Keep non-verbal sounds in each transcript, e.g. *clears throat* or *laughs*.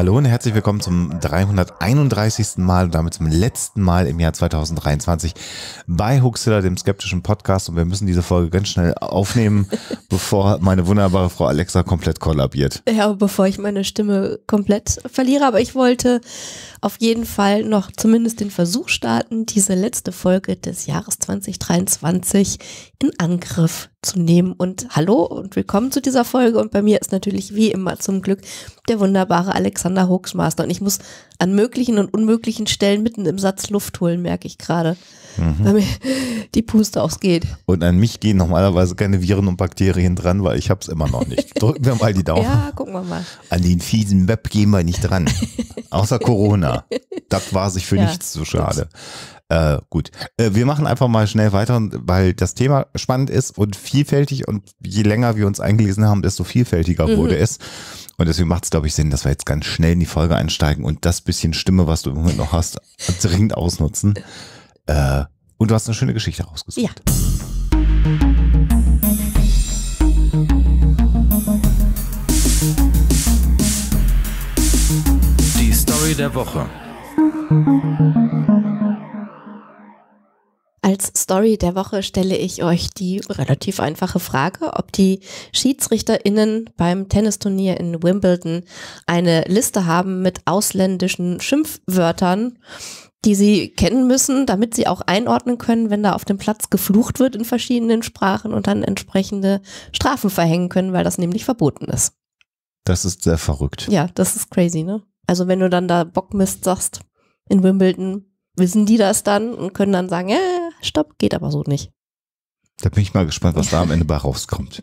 Hallo und herzlich willkommen zum 331. Mal und damit zum letzten Mal im Jahr 2023 bei Huxilla, dem skeptischen Podcast. Und wir müssen diese Folge ganz schnell aufnehmen, *laughs* bevor meine wunderbare Frau Alexa komplett kollabiert. Ja, bevor ich meine Stimme komplett verliere. Aber ich wollte auf jeden Fall noch zumindest den Versuch starten, diese letzte Folge des Jahres 2023 in Angriff zu nehmen. Und hallo und willkommen zu dieser Folge. Und bei mir ist natürlich wie immer zum Glück der wunderbare Alexander Hoaxmaster. Und ich muss an möglichen und unmöglichen Stellen mitten im Satz Luft holen, merke ich gerade, mhm. weil mir die Puste ausgeht. Und an mich gehen normalerweise keine Viren und Bakterien dran, weil ich habe es immer noch nicht. Drücken wir mal die Daumen. Ja, gucken wir mal. An den fiesen Web gehen wir nicht dran. Außer Corona. Das war sich für ja. nichts zu schade. Äh, gut, äh, wir machen einfach mal schnell weiter, weil das Thema spannend ist und vielfältig und je länger wir uns eingelesen haben, desto vielfältiger mhm. wurde es. Und deswegen macht es, glaube ich, Sinn, dass wir jetzt ganz schnell in die Folge einsteigen und das bisschen Stimme, was du im Moment noch hast, *laughs* dringend ausnutzen. Äh, und du hast eine schöne Geschichte rausgesucht. Ja. Die Story der Woche. Story der Woche stelle ich euch die relativ einfache Frage, ob die SchiedsrichterInnen beim Tennisturnier in Wimbledon eine Liste haben mit ausländischen Schimpfwörtern, die sie kennen müssen, damit sie auch einordnen können, wenn da auf dem Platz geflucht wird in verschiedenen Sprachen und dann entsprechende Strafen verhängen können, weil das nämlich verboten ist. Das ist sehr verrückt. Ja, das ist crazy, ne? Also wenn du dann da Bockmist sagst in Wimbledon, wissen die das dann und können dann sagen, äh, stopp, geht aber so nicht. Da bin ich mal gespannt, was da am Ende bei rauskommt.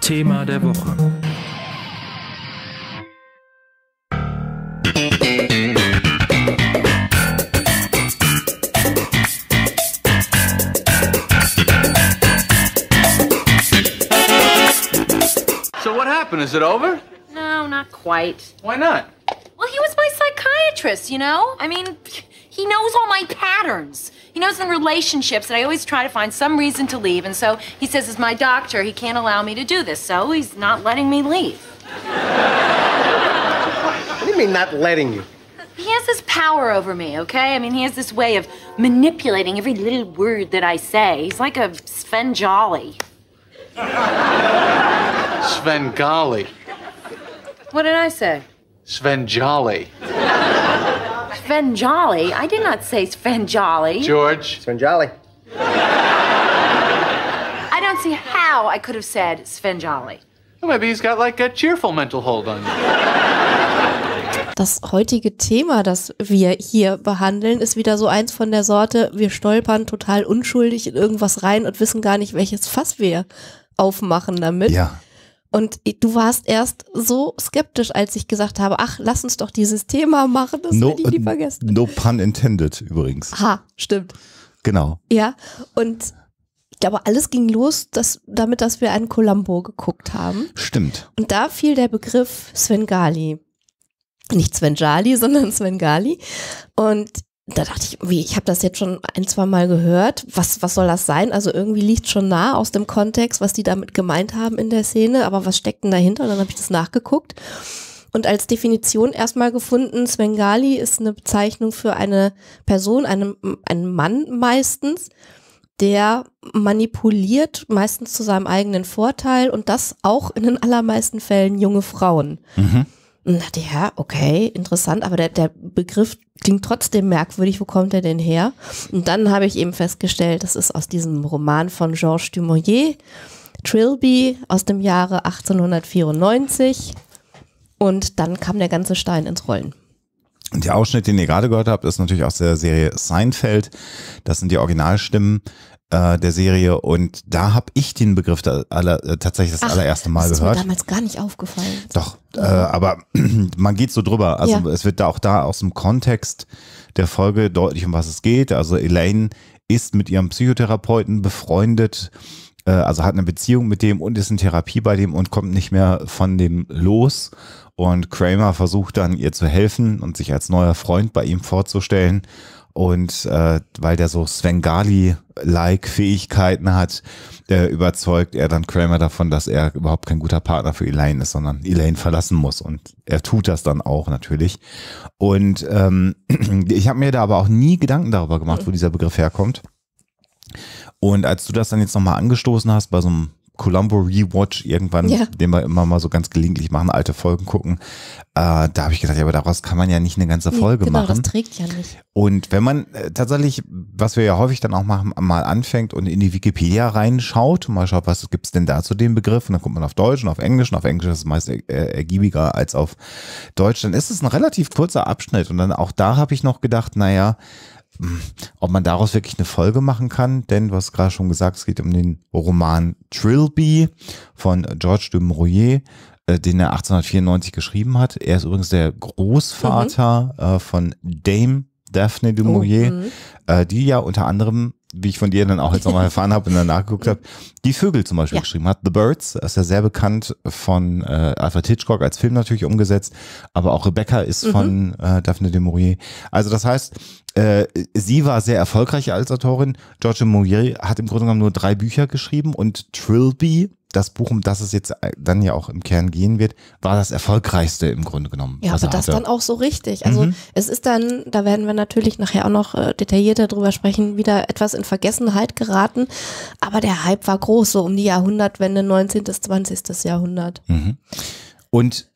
Thema der Woche. happened? Is it over? No, not quite. Why not? Well, he was my psychiatrist, you know? I mean, he knows all my patterns. He knows in relationships that I always try to find some reason to leave, and so he says, as my doctor, he can't allow me to do this, so he's not letting me leave. What do you mean, not letting you? He has this power over me, okay? I mean, he has this way of manipulating every little word that I say. He's like a Sven Jolly. Sven Gali. What did I say? Sven Jolly. Sven Jolly? I did not say Sven Jolly. George? Sven Jolly. I don't see how I could have said Sven Jolly. Well, maybe he's got like a cheerful mental hold on you. Das heutige Thema, das wir hier behandeln, ist wieder so eins von der Sorte, wir stolpern total unschuldig in irgendwas rein und wissen gar nicht, welches Fass wir aufmachen damit. Ja. Und du warst erst so skeptisch, als ich gesagt habe, ach, lass uns doch dieses Thema machen, das no, werde ich nie äh, vergessen. No pun intended übrigens. Ha, stimmt. Genau. Ja, und ich glaube, alles ging los dass, damit, dass wir einen Columbo geguckt haben. Stimmt. Und da fiel der Begriff Svengali. Nicht Svengali, *laughs* sondern Svengali. Und da dachte ich, wie, ich habe das jetzt schon ein, zwei Mal gehört. Was, was soll das sein? Also irgendwie liegt schon nah aus dem Kontext, was die damit gemeint haben in der Szene, aber was steckt denn dahinter? Und dann habe ich das nachgeguckt und als Definition erstmal gefunden, Svengali ist eine Bezeichnung für eine Person, einen, einen Mann meistens, der manipuliert, meistens zu seinem eigenen Vorteil und das auch in den allermeisten Fällen junge Frauen. Mhm. Und dachte, ja, okay, interessant, aber der, der Begriff klingt trotzdem merkwürdig, wo kommt er denn her? Und dann habe ich eben festgestellt, das ist aus diesem Roman von Georges Dumoyer, Trilby aus dem Jahre 1894. Und dann kam der ganze Stein ins Rollen. Und Der Ausschnitt, den ihr gerade gehört habt, ist natürlich aus der Serie Seinfeld. Das sind die Originalstimmen äh, der Serie und da habe ich den Begriff da aller, äh, tatsächlich das Ach, allererste Mal das ist Mir damals gar nicht aufgefallen. Doch, äh, aber *clears throat* man geht so drüber. Also ja. es wird da auch da aus dem Kontext der Folge deutlich, um was es geht. Also Elaine ist mit ihrem Psychotherapeuten befreundet äh, also hat eine Beziehung mit dem und ist in Therapie bei dem und kommt nicht mehr von dem los und Kramer versucht dann ihr zu helfen und sich als neuer Freund bei ihm vorzustellen. Und äh, weil der so Svengali-like Fähigkeiten hat, äh, überzeugt er dann Kramer davon, dass er überhaupt kein guter Partner für Elaine ist, sondern Elaine verlassen muss. Und er tut das dann auch natürlich. Und ähm, *clears throat* ich habe mir da aber auch nie Gedanken darüber gemacht, wo dieser Begriff herkommt. Und als du das dann jetzt nochmal angestoßen hast bei so einem Columbo Rewatch irgendwann, ja. den wir immer mal so ganz gelegentlich machen, alte Folgen gucken. Äh, da habe ich gedacht, ja, aber daraus kann man ja nicht eine ganze Folge nee, genau, machen. Das trägt ja nicht. Und wenn man äh, tatsächlich, was wir ja häufig dann auch machen, mal anfängt und in die Wikipedia reinschaut, mal schaut, was gibt es denn da zu dem Begriff, und dann kommt man auf Deutsch und auf Englisch, und auf Englisch ist es meist äh, ergiebiger als auf Deutsch, dann ist es ein relativ kurzer Abschnitt. Und dann auch da habe ich noch gedacht, naja, ob man daraus wirklich eine Folge machen kann, denn du hast gerade schon gesagt, es geht um den Roman Trilby von George de äh, den er 1894 geschrieben hat. Er ist übrigens der Großvater mhm. Äh, von Dame Daphne de Maurier, oh, mhm. äh, die ja unter anderem wie ich von dir dann auch jetzt nochmal erfahren habe und dann nachgeguckt habe, die Vögel zum Beispiel ja. geschrieben hat. The Birds ist ja sehr bekannt von äh, Alfred Hitchcock als Film natürlich umgesetzt, aber auch Rebecca ist mhm. von äh, Daphne de Maurier. Also das heißt, äh, sie war sehr erfolgreich als Autorin. George Murier hat im Grunde genommen nur drei Bücher geschrieben und Trilby, das Buch, um das es jetzt äh, dann ja auch im Kern gehen wird, war das erfolgreichste im Grunde genommen. Ja, aber das dann auch so richtig. Also mhm. es ist dann, da werden wir natürlich nachher auch noch äh, detaillierter drüber sprechen, wieder etwas in Vergessenheit geraten. Aber der Hype war groß, so um die Jahrhundertwende, 19. bis 20. Jahrhundert. Mhm. Und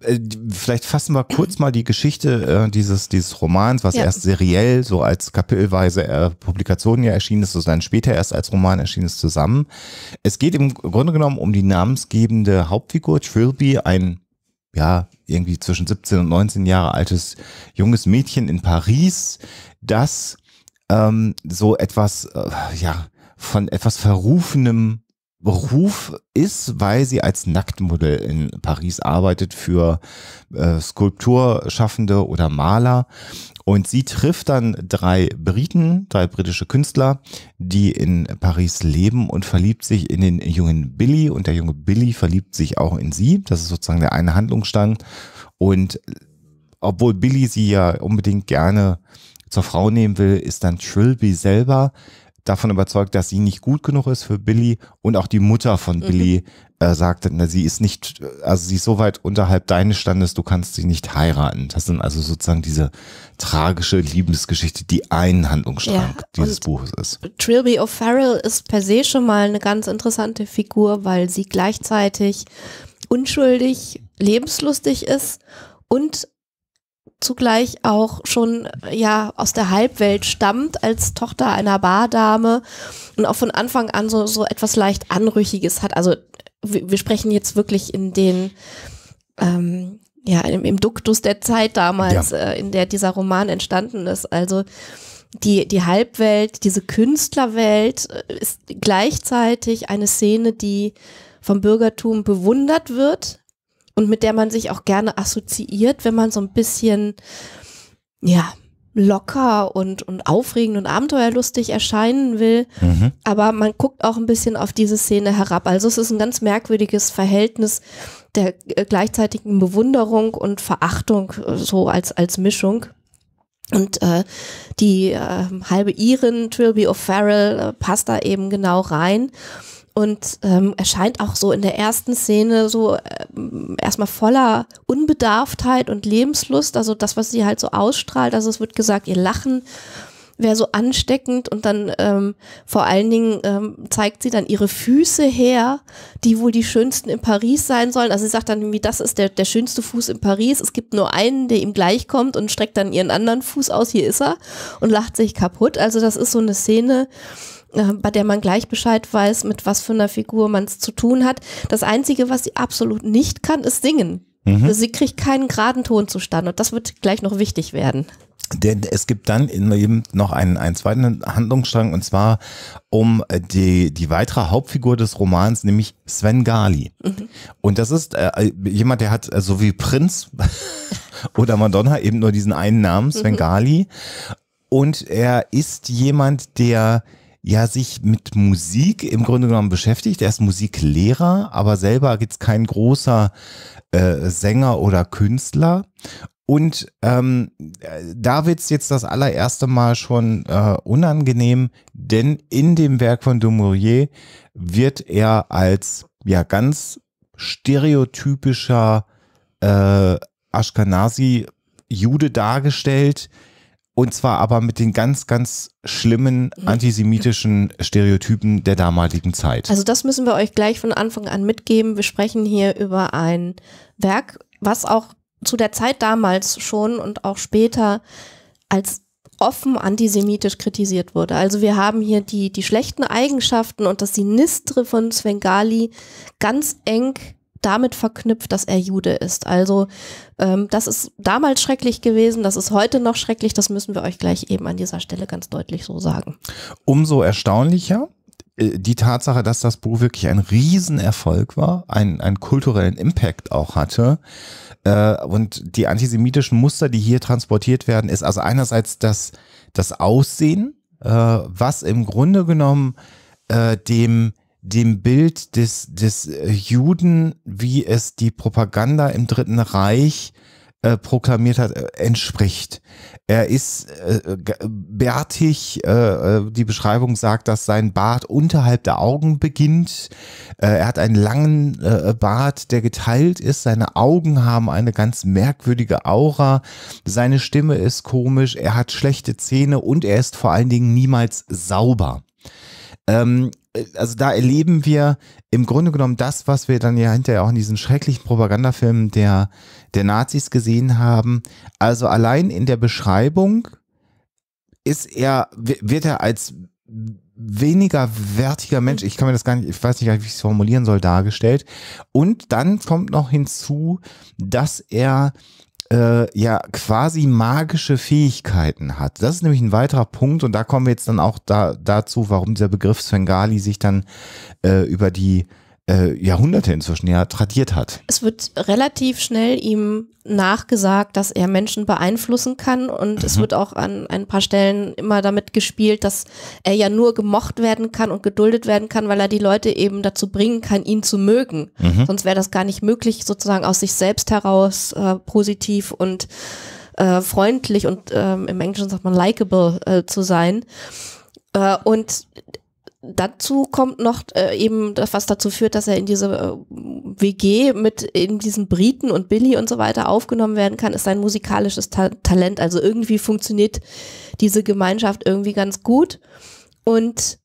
äh, vielleicht fassen wir kurz mal die Geschichte äh, dieses, dieses Romans, was ja. erst seriell, so als kapitelweise äh, Publikationen ja erschienen ist, so dann später erst als Roman erschienen ist, zusammen. Es geht im Grunde genommen um die namensgebende Hauptfigur Trilby, ein ja, irgendwie zwischen 17 und 19 Jahre altes junges Mädchen in Paris, das ähm, so etwas, äh, ja, von etwas Verrufenem Beruf ist, weil sie als Nacktmodell in Paris arbeitet für äh, Skulpturschaffende oder Maler. Und sie trifft dann drei Briten, drei britische Künstler, die in Paris leben und verliebt sich in den jungen Billy. Und der junge Billy verliebt sich auch in sie. Das ist sozusagen der eine Handlungsstand. Und obwohl Billy sie ja unbedingt gerne zur Frau nehmen will, ist dann Trilby selber davon überzeugt, dass sie nicht gut genug ist für Billy und auch die Mutter von mhm. Billy äh, sagte, na, sie ist nicht, also sie ist so weit unterhalb deines Standes, du kannst sie nicht heiraten. Das sind also sozusagen diese tragische Liebesgeschichte, die ein Handlungsstrang ja, dieses Buches ist. Trilby O'Farrell ist per se schon mal eine ganz interessante Figur, weil sie gleichzeitig unschuldig, lebenslustig ist und zugleich auch schon ja aus der Halbwelt stammt als Tochter einer Bardame und auch von Anfang an so, so etwas leicht Anrüchiges hat. Also wir, wir sprechen jetzt wirklich in den ähm, ja, im, im Duktus der Zeit damals, ja. äh, in der dieser Roman entstanden ist. Also die, die Halbwelt, diese Künstlerwelt äh, ist gleichzeitig eine Szene, die vom Bürgertum bewundert wird, und mit der man sich auch gerne assoziiert, wenn man so ein bisschen, ja, locker und, und aufregend und abenteuerlustig erscheinen will. Mhm. Aber man guckt auch ein bisschen auf diese Szene herab. Also es ist ein ganz merkwürdiges Verhältnis der äh, gleichzeitigen Bewunderung und Verachtung, äh, so als, als Mischung. Und äh, die äh, halbe Iren, Trilby O'Farrell, äh, passt da eben genau rein und ähm, erscheint auch so in der ersten Szene so ähm, erstmal voller Unbedarftheit und Lebenslust, also das, was sie halt so ausstrahlt. Also es wird gesagt, ihr Lachen wäre so ansteckend und dann ähm, vor allen Dingen ähm, zeigt sie dann ihre Füße her, die wohl die schönsten in Paris sein sollen. Also sie sagt dann irgendwie, das ist der, der schönste Fuß in Paris. Es gibt nur einen, der ihm gleichkommt und streckt dann ihren anderen Fuß aus, hier ist er und lacht sich kaputt. Also das ist so eine Szene, äh, bei der man gleich Bescheid weiß, mit was für einer Figur man es zu tun hat. Das Einzige, was sie absolut nicht kann, ist singen. Mhm. Sie kriegt keinen geraden Ton zustande und das wird gleich noch wichtig werden. Denn es gibt dann eben noch einen, einen zweiten Handlungsstrang und zwar um äh, die, die weitere Hauptfigur des Romans, nämlich Sven Gali. Mhm. Und das ist äh, äh jemand, der hat so wie Prinz *laughs* oder Madonna eben nur diesen einen Namen, Sven mhm. Gali. Und er ist jemand, der ja sich mit Musik im Grunde genommen beschäftigt. Er ist Musiklehrer, aber selber gibt es kein großer äh, Sänger oder Künstler. Und ähm, da es jetzt das allererste Mal schon äh, unangenehm, denn in dem Werk von Dumouriez wird er als ja ganz stereotypischer äh, Ashkenazi Jude dargestellt, und zwar aber mit den ganz, ganz schlimmen antisemitischen Stereotypen der damaligen Zeit. Also das müssen wir euch gleich von Anfang an mitgeben. Wir sprechen hier über ein Werk, was auch zu der Zeit damals schon und auch später als offen antisemitisch kritisiert wurde. Also wir haben hier die, die schlechten Eigenschaften und das Sinistre von Svengali ganz eng damit verknüpft, dass er Jude ist. Also ähm, das ist damals schrecklich gewesen, das ist heute noch schrecklich, das müssen wir euch gleich eben an dieser Stelle ganz deutlich so sagen. Umso erstaunlicher äh, die Tatsache, dass das Buch wirklich ein Riesenerfolg war, einen, einen kulturellen Impact auch hatte. Äh, und die antisemitischen Muster, die hier transportiert werden, ist also einerseits das, das Aussehen, äh, was im Grunde genommen äh, dem dem Bild des, des äh, Juden, wie es die Propaganda im Dritten Reich äh, proklamiert hat, äh, entspricht. Er ist äh, äh bärtig, die Beschreibung sagt, dass sein Bart unterhalb der Augen beginnt. er hat einen langen Bart, der geteilt ist. Seine Augen haben eine ganz merkwürdige Aura. Seine Stimme ist komisch. Er hat schlechte Zähne und er ist vor allen Dingen niemals sauber. Ähm, also da erleben wir im Grunde genommen das, was wir dann ja hinterher auch in diesen schrecklichen Propagandafilmen der, der Nazis gesehen haben. Also allein in der Beschreibung ist er, wird er als weniger wertiger Mensch, ich kann mir das gar nicht, ich weiß nicht, wie ich es formulieren soll, dargestellt. Und dann kommt noch hinzu, dass er äh, ja quasi magische Fähigkeiten hat. Das ist nämlich ein weiterer Punkt und da kommen wir jetzt dann auch da, dazu, warum dieser Begriff Svengali sich dann äh, über die äh, Jahrhunderte inzwischen ja tradiert hat. Es wird relativ schnell ihm nachgesagt, dass er Menschen beeinflussen kann und mhm. es wird auch an ein paar Stellen immer damit gespielt, dass er ja nur gemocht werden kann und geduldet werden kann, weil er die Leute eben dazu bringen kann, ihn zu mögen. Mhm. Sonst wäre das gar nicht möglich, sozusagen aus sich selbst heraus äh, positiv und äh, freundlich und äh, im Englischen sagt man likable äh, zu sein. Äh, und dazu kommt noch äh, eben das, was dazu führt, dass er in diese äh, WG mit in diesen Briten und Billy und so weiter aufgenommen werden kann, ist sein musikalisches Ta Talent. Also irgendwie funktioniert diese Gemeinschaft irgendwie ganz gut. Und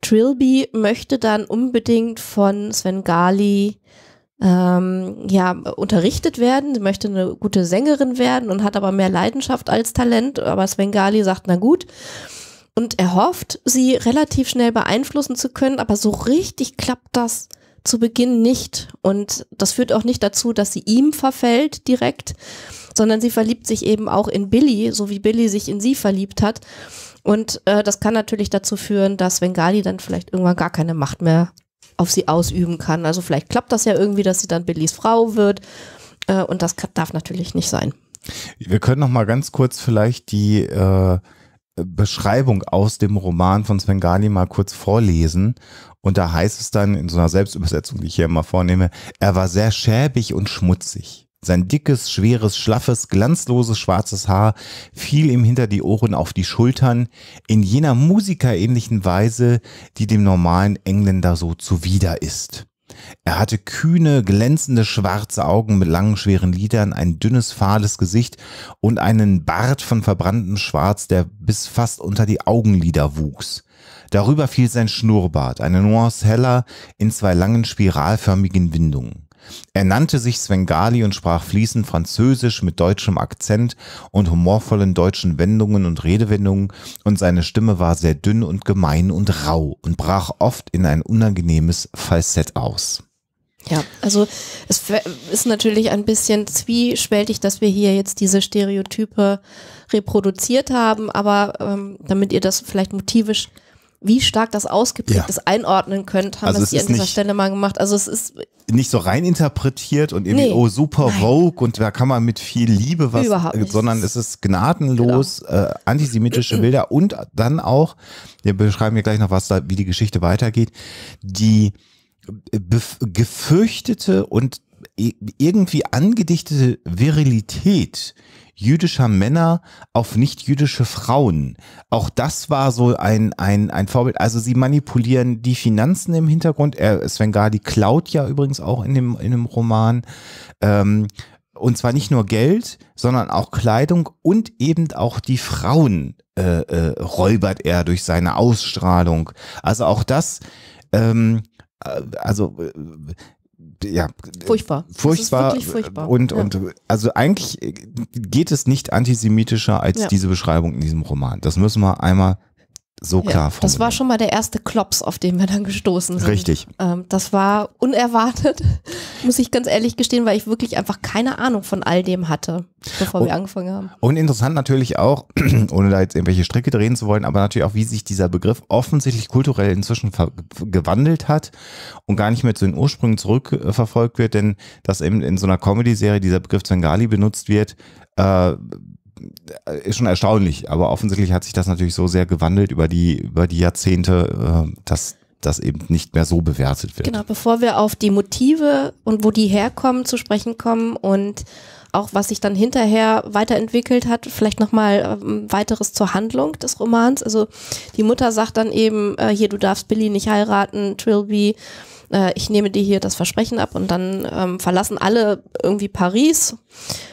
Trilby möchte dann unbedingt von Sven Gali ähm, ja, unterrichtet werden. Sie möchte eine gute Sängerin werden und hat aber mehr Leidenschaft als Talent. Aber Sven Gali sagt, na gut, und er hofft, sie relativ schnell beeinflussen zu können, aber so richtig klappt das zu Beginn nicht. Und das führt auch nicht dazu, dass sie ihm verfällt direkt, sondern sie verliebt sich eben auch in Billy, so wie Billy sich in sie verliebt hat. Und äh, das kann natürlich dazu führen, dass Vengali dann vielleicht irgendwann gar keine Macht mehr auf sie ausüben kann. Also vielleicht klappt das ja irgendwie, dass sie dann Billys Frau wird. Äh, und das kann, darf natürlich nicht sein. Wir können noch mal ganz kurz vielleicht die äh Beschreibung aus dem Roman von Svengali mal kurz vorlesen. Und da heißt es dann in so einer Selbstübersetzung, die ich hier immer vornehme, er war sehr schäbig und schmutzig. Sein dickes, schweres, schlaffes, glanzloses schwarzes Haar fiel ihm hinter die Ohren auf die Schultern, in jener musikerähnlichen Weise, die dem normalen Engländer so zuwider ist. Er hatte kühne, glänzende schwarze Augen mit langen, schweren Lidern, ein dünnes, fahles Gesicht und einen Bart von verbranntem Schwarz, der bis fast unter die Augenlider wuchs. Darüber fiel sein Schnurrbart, eine Nuance heller, in zwei langen, spiralförmigen Windungen. Er nannte sich Svengali und sprach fließend Französisch mit deutschem Akzent und humorvollen deutschen Wendungen und Redewendungen, und seine Stimme war sehr dünn und gemein und rau und brach oft in ein unangenehmes Falsett aus. Ja, also es ist natürlich ein bisschen zwiespältig, dass wir hier jetzt diese Stereotype reproduziert haben, aber ähm, damit ihr das vielleicht motivisch wie stark das ausgeprägt ist, einordnen könnt, haben also das hier an dieser Stelle mal gemacht. Also es ist nicht so rein interpretiert und irgendwie, nee. oh super Nein. Vogue und da kann man mit viel Liebe was, äh, sondern es ist gnadenlos genau. äh, antisemitische Bilder und dann auch, wir beschreiben hier gleich noch was da, wie die Geschichte weitergeht, die äh, gefürchtete und irgendwie angedichtete Virilität, jüdischer Männer auf nicht-jüdische Frauen. Auch das war so ein, ein, ein Vorbild. Also sie manipulieren die Finanzen im Hintergrund. Er, Sven Gardi klaut ja übrigens auch in dem, in dem Roman. Ähm, und zwar nicht nur Geld, sondern auch Kleidung und eben auch die Frauen äh, äh, räubert er durch seine Ausstrahlung. Also auch das, ähm, äh, also äh, ja, furchtbar. Furchtbar. furchtbar. Und, ja. und also eigentlich geht es nicht antisemitischer als ja. diese Beschreibung in diesem Roman. Das müssen wir einmal so klar ja, Das war schon mal der erste Klops, auf den wir dann gestoßen sind. Richtig. Ähm, das war unerwartet, *laughs* muss ich ganz ehrlich gestehen, weil ich wirklich einfach keine Ahnung von all dem hatte, bevor und, wir angefangen haben. Und interessant natürlich auch, *clears throat* ohne da jetzt irgendwelche Stricke drehen zu wollen, aber natürlich auch, wie sich dieser Begriff offensichtlich kulturell inzwischen gewandelt hat und gar nicht mehr zu den Ursprüngen zurückverfolgt wird, denn dass eben in so einer Comedy-Serie dieser Begriff Zengali benutzt wird, äh, äh, ist schon erstaunlich, aber offensichtlich hat sich das natürlich so sehr gewandelt über die, über die Jahrzehnte, äh, dass das eben nicht mehr so bewertet wird. Genau, bevor wir auf die Motive und wo die herkommen zu sprechen kommen und auch was sich dann hinterher weiterentwickelt hat, vielleicht nochmal ähm, weiteres zur Handlung des Romans. Also die Mutter sagt dann eben, äh, hier, du darfst Billy nicht heiraten, Trilby äh, ich nehme dir hier das Versprechen ab und dann ähm, verlassen alle irgendwie Paris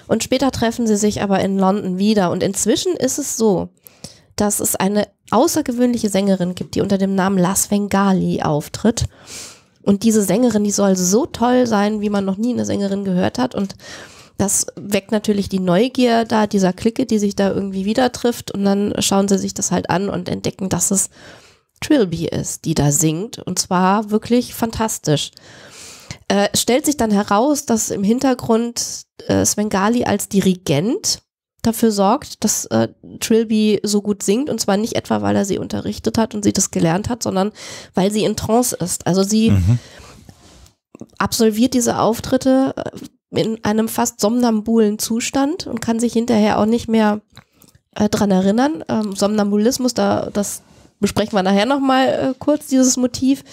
und später treffen sie sich aber in London wieder. Und inzwischen ist es so, dass es eine außergewöhnliche Sängerin gibt, die unter dem Namen Las Vengali auftritt. Und diese Sängerin, die soll so toll sein, wie man noch nie eine Sängerin gehört hat. Und das weckt natürlich die Neugier da, dieser Clique, die sich da irgendwie wieder trifft. Und dann schauen sie sich das halt an und entdecken, dass es Trilby ist, die da singt. Und zwar wirklich fantastisch. Äh, stellt sich dann heraus, dass im Hintergrund äh, Svengali als Dirigent dafür sorgt, dass äh, Trilby so gut singt. Und zwar nicht etwa, weil er sie unterrichtet hat und sie das gelernt hat, sondern weil sie in Trance ist. Also sie mhm. absolviert diese Auftritte äh, in einem fast somnambulen Zustand und kann sich hinterher auch nicht mehr äh, dran erinnern. Ähm, Somnambulismus, da, das besprechen wir nachher nochmal äh, kurz, dieses Motiv.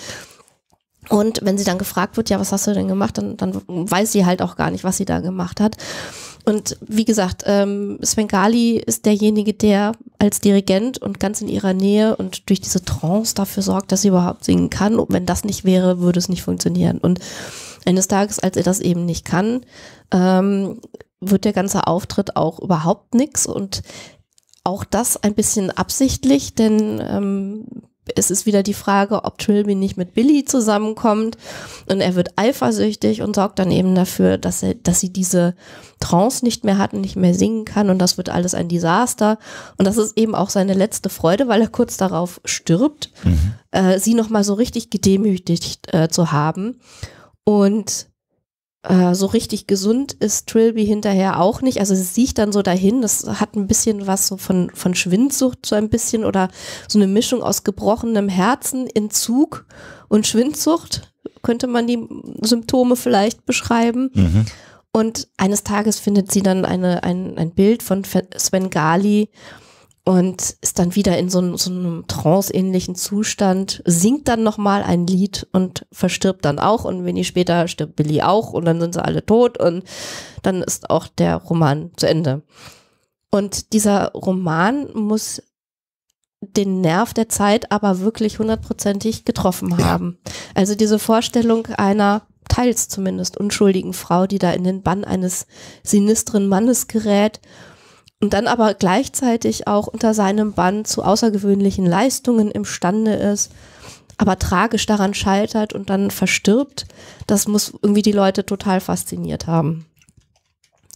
Und wenn sie dann gefragt wird, ja, was hast du denn gemacht, dann, dann weiß sie halt auch gar nicht, was sie da gemacht hat. Und wie gesagt, ähm, Svengali ist derjenige, der als Dirigent und ganz in ihrer Nähe und durch diese Trance dafür sorgt, dass sie überhaupt singen kann. Und wenn das nicht wäre, würde es nicht funktionieren. Und eines Tages, als er das eben nicht kann, ähm, wird der ganze Auftritt auch überhaupt nichts. und auch das ein bisschen absichtlich, denn ähm, es ist wieder die Frage, ob Trilby nicht mit Billy zusammenkommt und er wird eifersüchtig und sorgt dann eben dafür, dass, er, dass sie diese Trance nicht mehr hat und nicht mehr singen kann und das wird alles ein Desaster und das ist eben auch seine letzte Freude, weil er kurz darauf stirbt, mhm. äh, sie nochmal so richtig gedemütigt äh, zu haben und äh, so richtig gesund ist Trilby hinterher auch nicht. Also sie sieht dann so dahin. Das hat ein bisschen was so von, von Schwindsucht so ein bisschen oder so eine Mischung aus gebrochenem Herzen, Entzug und Schwindsucht. Könnte man die Symptome vielleicht beschreiben. Mhm. Und eines Tages findet sie dann eine, ein, ein Bild von Sven Gali, und ist dann wieder in so einem, so einem tranceähnlichen Zustand, singt dann nochmal ein Lied und verstirbt dann auch und wenig später stirbt Billy auch und dann sind sie alle tot und dann ist auch der Roman zu Ende. Und dieser Roman muss den Nerv der Zeit aber wirklich hundertprozentig getroffen haben. Also diese Vorstellung einer teils zumindest unschuldigen Frau, die da in den Bann eines sinistren Mannes gerät und dann aber gleichzeitig auch unter seinem Band zu außergewöhnlichen Leistungen imstande ist, aber tragisch daran scheitert und dann verstirbt, das muss irgendwie die Leute total fasziniert haben.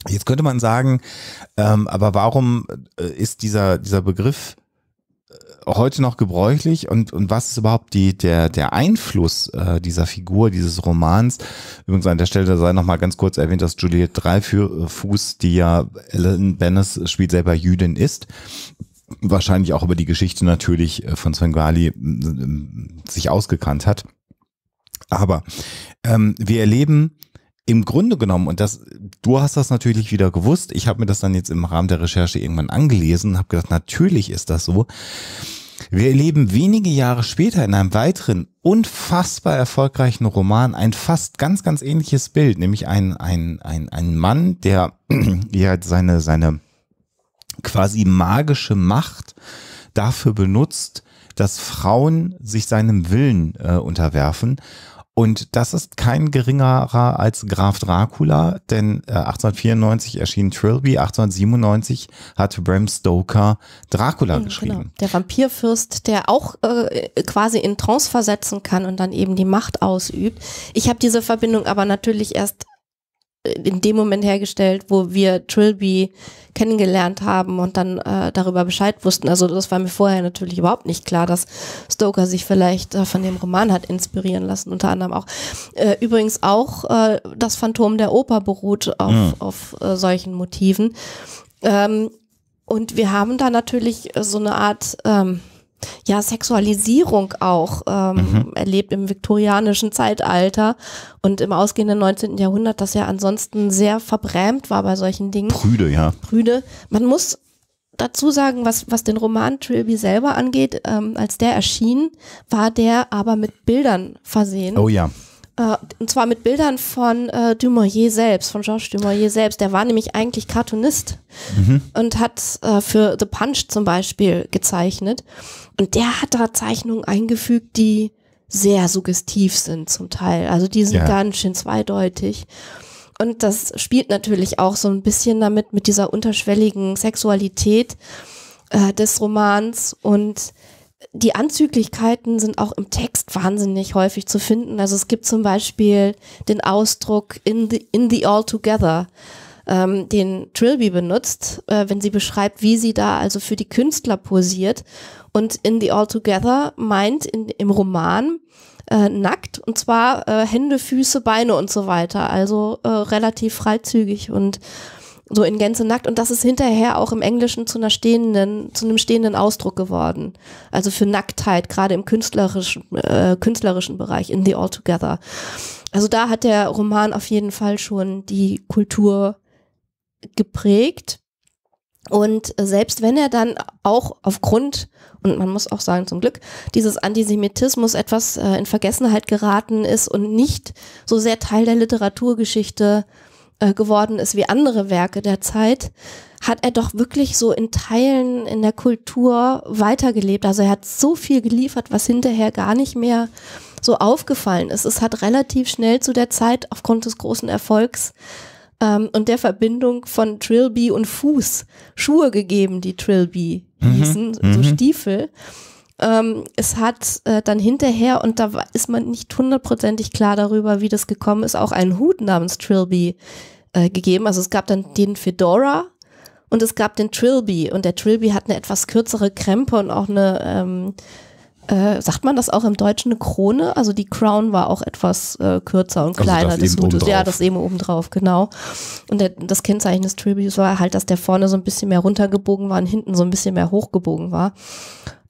Jetzt könnte man sagen, ähm, aber warum äh, ist dieser, dieser Begriff äh, heute noch gebräuchlich und, und was ist überhaupt die, der, der Einfluss äh, dieser Figur, dieses Romans? Übrigens an der Stelle sei nochmal ganz kurz erwähnt, dass Juliette Dreifuß, äh, die ja Ellen Bennis spielt, selber Jüdin ist. Wahrscheinlich auch über die Geschichte natürlich äh, von Svengali sich ausgekannt hat. Aber ähm, wir erleben im Grunde genommen, und das, du hast das natürlich wieder gewusst, ich habe mir das dann jetzt im Rahmen der Recherche irgendwann angelesen und habe gedacht, natürlich ist das so. Wir erleben wenige Jahre später in einem weiteren unfassbar erfolgreichen Roman ein fast ganz, ganz ähnliches Bild, nämlich ein, ein, ein, ein Mann, der ja *clears throat* halt seine, seine quasi magische Macht dafür benutzt, dass Frauen sich seinem Willen äh, unterwerfen und das ist kein geringerer als Graf Dracula, denn 1894 äh, erschien Trilby, 1897 hat Bram Stoker Dracula mhm, geschrieben. Genau. Der Vampirfürst, der auch äh, quasi in Trance versetzen kann und dann eben die Macht ausübt. Ich habe diese Verbindung aber natürlich erst in dem Moment hergestellt, wo wir Trilby kennengelernt haben und dann äh, darüber Bescheid wussten. Also das war mir vorher natürlich überhaupt nicht klar, dass Stoker sich vielleicht äh, von dem Roman hat inspirieren lassen, unter anderem auch. Äh, übrigens auch äh, das Phantom der Oper beruht auf, ja. Mhm. auf äh, solchen Motiven. Ähm, und wir haben da natürlich so eine Art... Ähm, ja, Sexualisierung auch ähm, mhm. erlebt im viktorianischen Zeitalter und im ausgehenden 19. Jahrhundert, das ja ansonsten sehr verbrämt war bei solchen Dingen. Prüde, ja. Prüde. Man muss dazu sagen, was, was den Roman Trilby selber angeht, ähm, als der erschien, war der aber mit Bildern versehen. Oh ja. Äh, und zwar mit Bildern von äh, Dumouriez selbst, von Georges Dumouriez selbst. Der war nämlich eigentlich Cartoonist mhm. und hat äh, für The Punch zum Beispiel gezeichnet. Und der hat da Zeichnungen eingefügt, die sehr suggestiv sind zum Teil. Also die sind ja. ganz schön zweideutig. Und das spielt natürlich auch so ein bisschen damit mit dieser unterschwelligen Sexualität äh, des Romans und die Anzüglichkeiten sind auch im Text wahnsinnig häufig zu finden. Also es gibt zum Beispiel den Ausdruck in the, in the all together, ähm, den Trilby benutzt, äh, wenn sie beschreibt, wie sie da also für die Künstler posiert und in The All Together meint in, im Roman äh, nackt und zwar äh, Hände, Füße, Beine und so weiter. Also äh, relativ freizügig und so in Gänze nackt und das ist hinterher auch im Englischen zu einer stehenden, zu einem stehenden Ausdruck geworden. Also für Nacktheit, gerade im künstlerischen, äh, künstlerischen Bereich, in The All Together. Also da hat der Roman auf jeden Fall schon die Kultur geprägt. Und äh, selbst wenn er dann auch aufgrund und man muss auch sagen, zum Glück, dieses Antisemitismus etwas äh, in Vergessenheit geraten ist und nicht so sehr Teil der Literaturgeschichte äh, geworden ist wie andere Werke der Zeit, hat er doch wirklich so in Teilen in der Kultur weitergelebt. Also er hat so viel geliefert, was hinterher gar nicht mehr so aufgefallen ist. Es hat relativ schnell zu der Zeit aufgrund des großen Erfolgs ähm, und der Verbindung von Trilby und Fuß Schuhe gegeben, die Trilby hießen, mhm. so mhm. Stiefel. Ähm, es hat äh, dann hinterher, und da ist man nicht hundertprozentig klar darüber, wie das gekommen ist, auch einen Hut namens Trilby äh, gegeben. Also es gab dann den Fedora und es gab den Trilby. Und der Trilby hat eine etwas kürzere Krempe und auch eine ähm, äh, sagt man das auch im Deutschen eine Krone? Also die Crown war auch etwas äh, kürzer und kleiner. Also das, das Hutes, ja, das eben obendrauf, genau. Und der, das Kennzeichen des Tributes war halt, dass der vorne so ein bisschen mehr runtergebogen war und hinten so ein bisschen mehr hochgebogen war.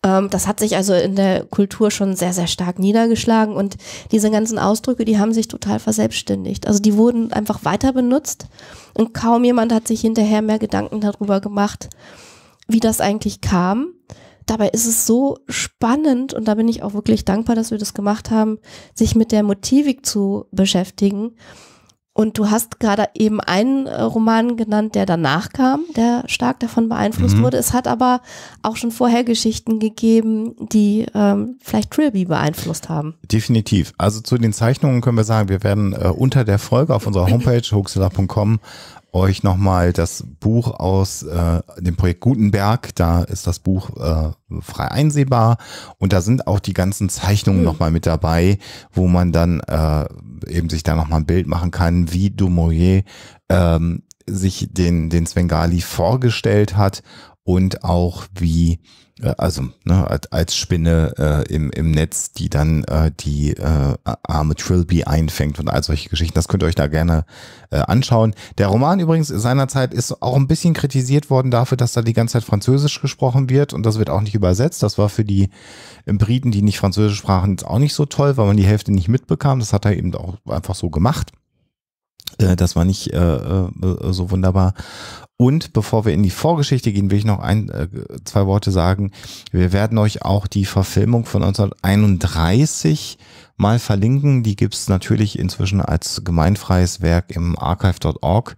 Ähm, das hat sich also in der Kultur schon sehr, sehr stark niedergeschlagen und diese ganzen Ausdrücke, die haben sich total verselbstständigt. Also die wurden einfach weiter benutzt und kaum jemand hat sich hinterher mehr Gedanken darüber gemacht, wie das eigentlich kam dabei ist es so spannend und da bin ich auch wirklich dankbar, dass wir das gemacht haben, sich mit der Motivik zu beschäftigen. Und du hast gerade eben einen äh, Roman genannt, der danach kam, der stark davon beeinflusst mhm. wurde. Es hat aber auch schon vorher Geschichten gegeben, die ähm, vielleicht Trilby beeinflusst haben. Definitiv. Also zu den Zeichnungen können wir sagen, wir werden äh, unter der Folge auf unserer *laughs* Homepage hoaxilla.com euch nochmal das Buch aus äh, dem Projekt Gutenberg. Da ist das Buch äh, frei einsehbar und da sind auch die ganzen Zeichnungen mhm. nochmal mit dabei, wo man dann äh, eben sich da nochmal ein Bild machen kann, wie Dumouriez ähm, sich den, den Svengali vorgestellt hat und auch wie äh, also ne, als Spinne äh, im, im Netz, die dann äh, die äh, arme Trilby einfängt und all solche Geschichten. Das könnt ihr euch da gerne äh, anschauen. Der Roman übrigens seinerzeit ist auch ein bisschen kritisiert worden dafür, dass da die ganze Zeit Französisch gesprochen wird und das wird auch nicht übersetzt. Das war für die Briten, die nicht Französisch sprachen, jetzt auch nicht so toll, weil man die Hälfte nicht mitbekam. Das hat er eben auch einfach so gemacht. Äh, das war nicht äh, äh, so wunderbar. Und bevor wir in die Vorgeschichte gehen, will ich noch ein, äh, zwei Worte sagen. Wir werden euch auch die Verfilmung von 1931 mal verlinken. Die gibt's natürlich inzwischen als gemeinfreies Werk im archive.org.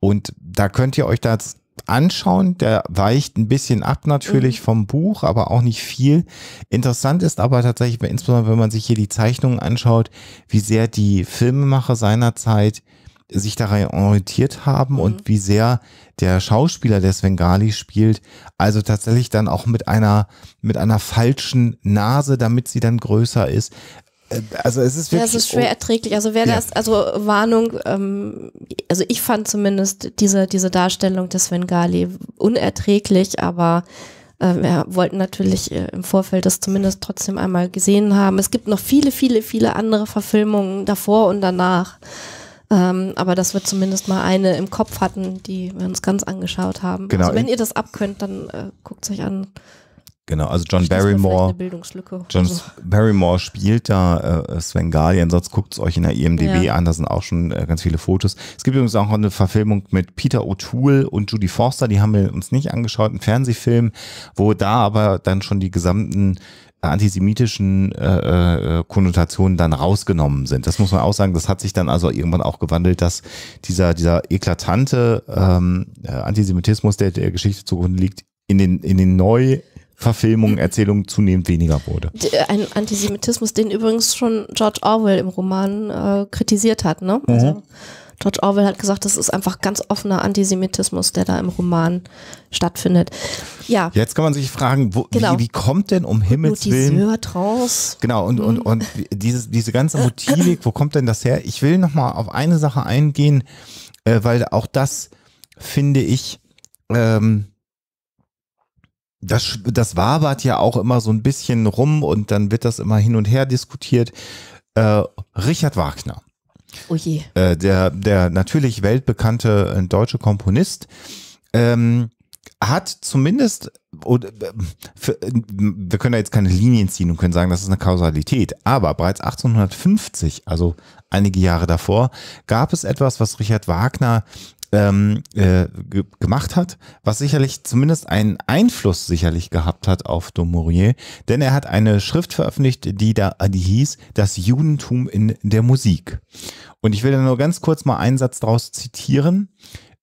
Und da könnt ihr euch das anschauen. Der weicht ein bisschen ab natürlich mhm. vom Buch, aber auch nicht viel. Interessant ist aber tatsächlich, insbesondere wenn man sich hier die Zeichnungen anschaut, wie sehr die Filmemacher seinerzeit sich daran orientiert haben mhm. und wie sehr der Schauspieler, der Svengali spielt, also tatsächlich dann auch mit einer, mit einer falschen Nase, damit sie dann größer ist, äh, also es ist wirklich. Ja, es ist schwer erträglich. Also wer ja. das, also Warnung, ähm, also ich fand zumindest diese, diese Darstellung des Vengali unerträglich, aber äh, wir wollten natürlich äh, im Vorfeld das zumindest trotzdem einmal gesehen haben. Es gibt noch viele, viele, viele andere Verfilmungen davor und danach. Ähm, aber dass wir zumindest mal eine im Kopf hatten, die wir uns ganz angeschaut haben. Genau. Also wenn ihr das abkönnt, dann äh, guckt es euch an. Genau, also John ich Barrymore. John so. Barrymore spielt da äh, Svengalien, sonst guckt es euch in der IMDB e ja. an, da sind auch schon äh, ganz viele Fotos. Es gibt übrigens auch eine Verfilmung mit Peter O'Toole und Judy Forster, die haben wir uns nicht angeschaut, ein Fernsehfilm, wo da aber dann schon die gesamten äh, antisemitischen äh, äh, Konnotationen dann rausgenommen sind. Das muss man auch sagen, das hat sich dann also irgendwann auch gewandelt, dass dieser, dieser eklatante ähm, äh, Antisemitismus, der der Geschichte zugrunde liegt, in den, in den neu Verfilmungen, Erzählungen zunehmend weniger wurde. Äh, ein Antisemitismus, den übrigens schon George Orwell im Roman äh, kritisiert hat. Ne? Mhm. Also George Orwell hat gesagt, das ist einfach ganz offener Antisemitismus, der da im Roman stattfindet. Ja. Jetzt kann man sich fragen, wo, genau. wie, wie, kommt denn um Himmels Willen? Trance. Genau, und, und, mhm. und dieses, diese ganze Motivik, wo kommt denn das her? Ich will nochmal auf eine Sache eingehen, äh, weil auch das finde ich, ähm, das, das wabert ja auch immer so ein bisschen rum und dann wird das immer hin und her diskutiert. Äh, Richard Wagner. Oh je. Äh, der, der natürlich weltbekannte äh, deutsche Komponist. Ähm, hat zumindest, äh, wir können da jetzt keine Linien ziehen und können sagen, das ist eine Kausalität, aber bereits 1850, also einige Jahre davor, gab es etwas, was Richard Wagner ähm, äh, ge gemacht hat, was sicherlich zumindest einen Einfluss sicherlich gehabt hat auf de denn er hat eine Schrift veröffentlicht, die da, äh, die hieß Das Judentum in der Musik. Und ich will da nur ganz kurz mal einen Satz daraus zitieren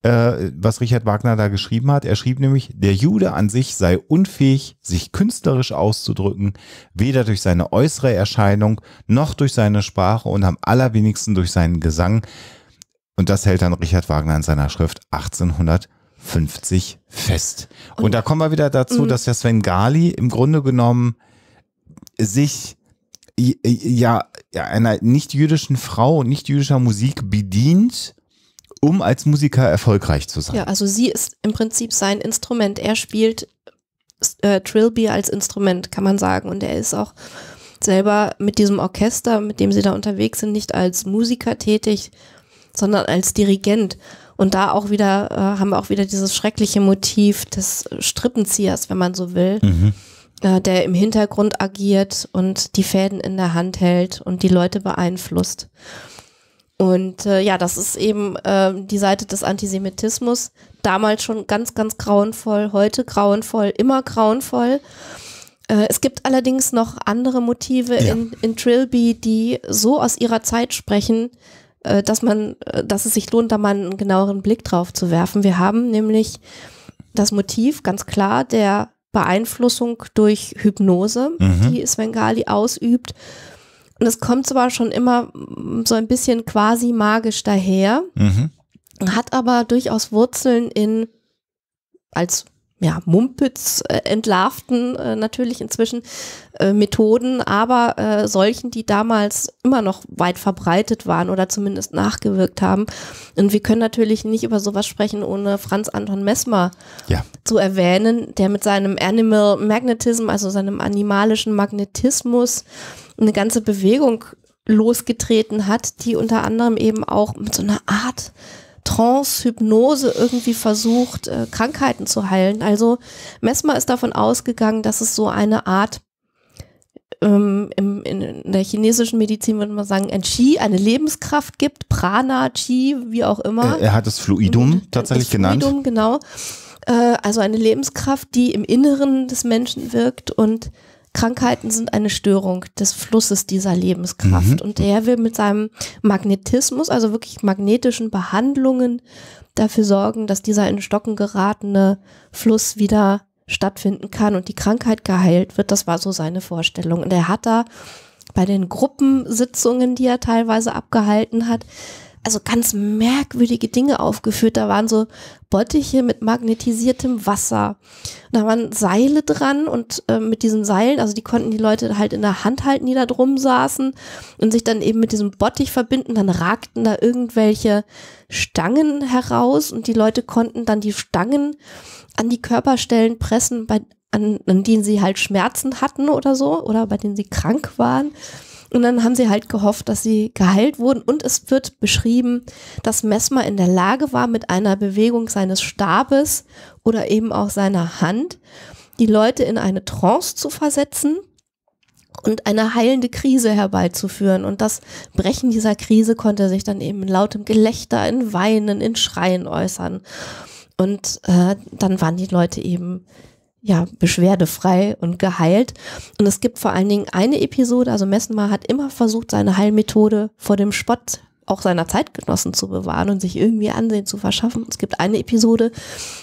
äh, was Richard Wagner da geschrieben hat. Er schrieb nämlich, der Jude an sich sei unfähig, sich künstlerisch auszudrücken, weder durch seine äußere Erscheinung noch durch seine Sprache und am allerwenigsten durch seinen Gesang. Und das hält dann Richard Wagner in seiner Schrift 1850 fest. Und, Und da kommen wir wieder dazu, mhm. dass der Gali im Grunde genommen sich ja, einer nicht-jüdischen Frau und nicht-jüdischer Musik bedient, um als Musiker erfolgreich zu sein. Ja, also sie ist im Prinzip sein Instrument. Er spielt äh, Trilby als Instrument, kann man sagen. Und er ist auch selber mit diesem Orchester, mit dem sie da unterwegs sind, nicht als Musiker tätig, sondern als Dirigent. Und da auch wieder äh, haben wir auch wieder dieses schreckliche Motiv des Strippenziehers, wenn man so will, mhm. äh, der im Hintergrund agiert und die Fäden in der Hand hält und die Leute beeinflusst. Und äh, ja, das ist eben äh, die Seite des Antisemitismus. Damals schon ganz, ganz grauenvoll, heute grauenvoll, immer grauenvoll. Äh, es gibt allerdings noch andere Motive ja. in, in Trilby, die so aus ihrer Zeit sprechen, äh, dass man, äh, dass es sich lohnt, da mal einen genaueren Blick drauf zu werfen. Wir haben nämlich das Motiv ganz klar der Beeinflussung durch Hypnose, mhm. die Svengali ausübt. Und es kommt zwar schon immer so ein bisschen quasi magisch daher, mhm. hat aber durchaus Wurzeln in als ja, Mumpitz äh, entlarvten äh, natürlich inzwischen äh, Methoden, aber äh, solchen, die damals immer noch weit verbreitet waren oder zumindest nachgewirkt haben. Und wir können natürlich nicht über sowas sprechen, ohne Franz Anton Messmer ja. zu erwähnen, der mit seinem Animal Magnetism, also seinem animalischen Magnetismus, eine ganze Bewegung losgetreten hat, die unter anderem eben auch mit so einer Art Trance, Hypnose irgendwie versucht, äh, Krankheiten zu heilen. Also Mesmer ist davon ausgegangen, dass es so eine Art ähm, im, in, in, der chinesischen Medizin würde man sagen, ein Qi, eine Lebenskraft gibt, Prana, Qi, wie auch immer. Er hat es Fluidum mhm. tatsächlich Fluidum, genannt. Fluidum, genau. Äh, also eine Lebenskraft, die im Inneren des Menschen wirkt und Krankheiten sind eine Störung des Flusses dieser Lebenskraft. Mhm. Und er will mit seinem Magnetismus, also wirklich magnetischen Behandlungen, dafür sorgen, dass dieser in Stocken geratene Fluss wieder stattfinden kann und die Krankheit geheilt wird. Das war so seine Vorstellung. Und er hat da bei den Gruppensitzungen, die er teilweise abgehalten hat, also ganz merkwürdige Dinge aufgeführt. Da waren so Bottiche mit magnetisiertem Wasser. da waren Seile dran und äh, mit diesen Seilen, also die konnten die Leute halt in der Hand halten, die da drum saßen und sich dann eben mit diesem Bottich verbinden. Dann ragten da irgendwelche Stangen heraus und die Leute konnten dann die Stangen an die Körperstellen pressen, bei, an, an denen sie halt Schmerzen hatten oder so oder bei denen sie krank waren. Und dann haben sie halt gehofft, dass sie geheilt wurden. Und es wird beschrieben, dass Messmer in der Lage war, mit einer Bewegung seines Stabes oder eben auch seiner Hand die Leute in eine Trance zu versetzen und eine heilende Krise herbeizuführen. Und das Brechen dieser Krise konnte sich dann eben in lautem Gelächter, in Weinen, in Schreien äußern. Und äh, dann waren die Leute eben ja, beschwerdefrei und geheilt. Und es gibt vor allen Dingen eine Episode, also Messenmar hat immer versucht, seine Heilmethode vor dem Spott auch seiner Zeitgenossen zu bewahren und sich irgendwie Ansehen zu verschaffen. Es gibt eine Episode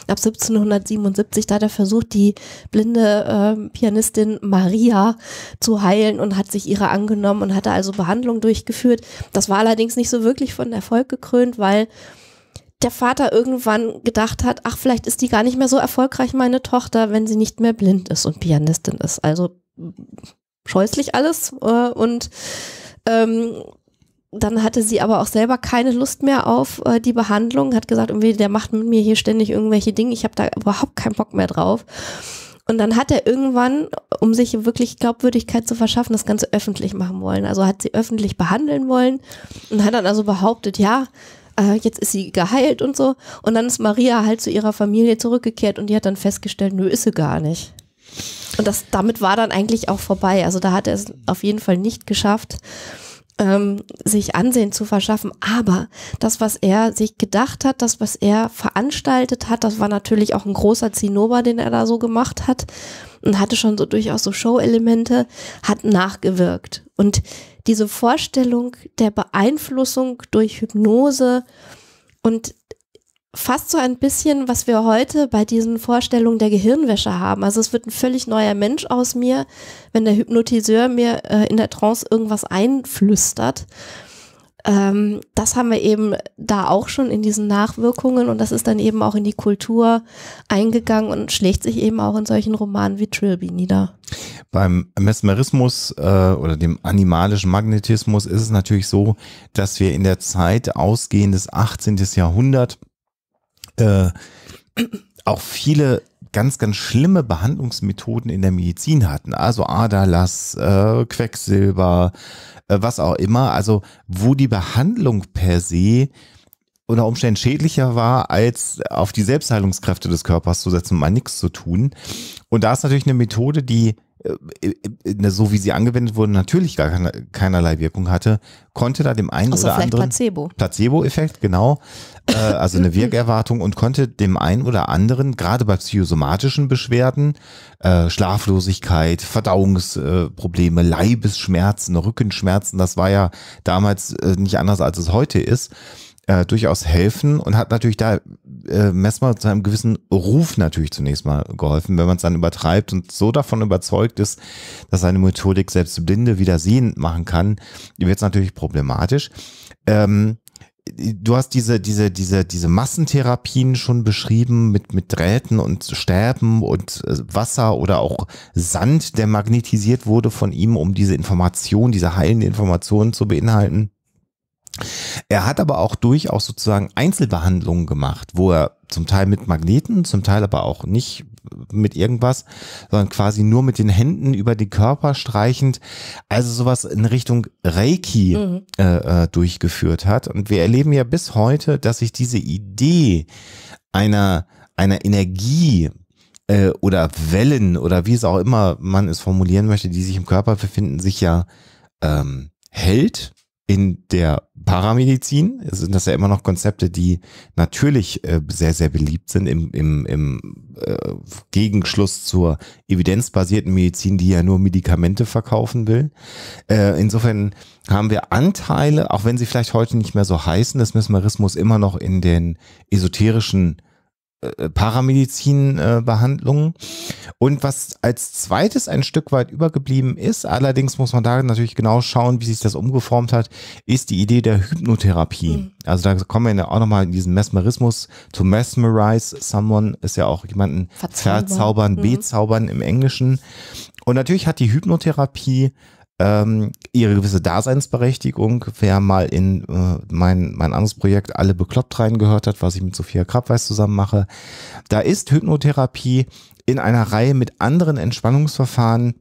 ab 1777, da hat er versucht, die blinde äh, Pianistin Maria zu heilen und hat sich ihrer angenommen und hatte also Behandlung durchgeführt. Das war allerdings nicht so wirklich von Erfolg gekrönt, weil der Vater irgendwann gedacht hat, ach, vielleicht ist die gar nicht mehr so erfolgreich, meine Tochter, wenn sie nicht mehr blind ist und Pianistin ist. Also scheußlich alles. Äh, und ähm, dann hatte sie aber auch selber keine Lust mehr auf äh, die Behandlung, hat gesagt, irgendwie, der macht mit mir hier ständig irgendwelche Dinge, ich habe da überhaupt keinen Bock mehr drauf. Und dann hat er irgendwann, um sich wirklich Glaubwürdigkeit zu verschaffen, das Ganze öffentlich machen wollen. Also hat sie öffentlich behandeln wollen und hat dann also behauptet, ja, äh, jetzt ist sie geheilt und so. Und dann ist Maria halt zu ihrer Familie zurückgekehrt und die hat dann festgestellt, nö, ist sie gar nicht. Und das, damit war dann eigentlich auch vorbei. Also da hat er es auf jeden Fall nicht geschafft, ähm, sich Ansehen zu verschaffen. Aber das, was er sich gedacht hat, das, was er veranstaltet hat, das war natürlich auch ein großer Zinnober, den er da so gemacht hat und hatte schon so durchaus so Show-Elemente, hat nachgewirkt. Und diese Vorstellung der Beeinflussung durch Hypnose und fast so ein bisschen, was wir heute bei diesen Vorstellungen der Gehirnwäsche haben. Also es wird ein völlig neuer Mensch aus mir, wenn der Hypnotiseur mir äh, in der Trance irgendwas einflüstert. Ähm, das haben wir eben da auch schon in diesen Nachwirkungen und das ist dann eben auch in die Kultur eingegangen und schlägt sich eben auch in solchen Romanen wie Trilby nieder. Beim Mesmerismus äh, oder dem animalischen Magnetismus ist es natürlich so, dass wir in der Zeit ausgehend des 18. Jahrhunderts äh, auch viele ganz, ganz schlimme Behandlungsmethoden in der Medizin hatten. Also Aderlass, äh, Quecksilber, äh, was auch immer. Also wo die Behandlung per se unter Umständen schädlicher war, als auf die Selbstheilungskräfte des Körpers zu setzen, um mal nichts zu tun. Und da ist natürlich eine Methode, die äh, äh, äh, so wie sie angewendet wurde, natürlich gar keinerlei Wirkung hatte, konnte da dem einen also oder anderen Placebo-Effekt, placebo genau, äh, also eine *laughs* Wirkerwartung und konnte dem einen oder anderen, gerade bei psychosomatischen Beschwerden, äh, Schlaflosigkeit, Verdauungsprobleme, äh, Leibesschmerzen, Rückenschmerzen, das war ja damals nicht anders, als es heute ist, äh, durchaus helfen und hat natürlich da äh, Messmer zu einem gewissen Ruf natürlich zunächst mal geholfen, wenn man es dann übertreibt und so davon überzeugt ist, dass seine Methodik selbst Blinde wieder sehend machen kann, wird es natürlich problematisch. Ähm, du hast diese, diese, diese, diese Massentherapien schon beschrieben mit, mit Drähten und Stäben und äh, Wasser oder auch Sand, der magnetisiert wurde von ihm, um diese Information, diese heilende Information zu beinhalten. Er hat aber auch durchaus sozusagen Einzelbehandlungen gemacht, wo er zum Teil mit Magneten, zum Teil aber auch nicht mit irgendwas, sondern quasi nur mit den Händen über den Körper streichend, also sowas in Richtung Reiki mhm. äh, äh durchgeführt hat. Und wir erleben ja bis heute, dass sich diese Idee einer, einer Energie äh, oder Wellen oder wie es auch immer man es formulieren möchte, die sich im Körper befinden, sich ja ähm, hält in der Paramedizin sind das ja immer noch Konzepte, die natürlich äh, sehr, sehr beliebt sind im, im, im äh, Gegenschluss zur evidenzbasierten Medizin, die ja nur Medikamente verkaufen will. Äh, insofern haben wir Anteile, auch wenn sie vielleicht heute nicht mehr so heißen, des Mesmerismus immer noch in den esoterischen äh, Paramedizinbehandlungen. Und was als zweites ein Stück weit übergeblieben ist, allerdings muss man da natürlich genau schauen, wie sich das umgeformt hat, ist die Idee der Hypnotherapie. Mhm. Also da kommen wir ja auch nochmal in diesen Mesmerismus. To mesmerize someone ist ja auch jemanden verzaubern, verzaubern mhm. bezaubern im Englischen. Und natürlich hat die Hypnotherapie ähm, ihre gewisse Daseinsberechtigung. Wer mal in äh, mein, mein anderes Projekt Alle bekloppt reingehört hat, was ich mit Sophia Krappweis zusammen mache, da ist Hypnotherapie in einer Reihe mit anderen Entspannungsverfahren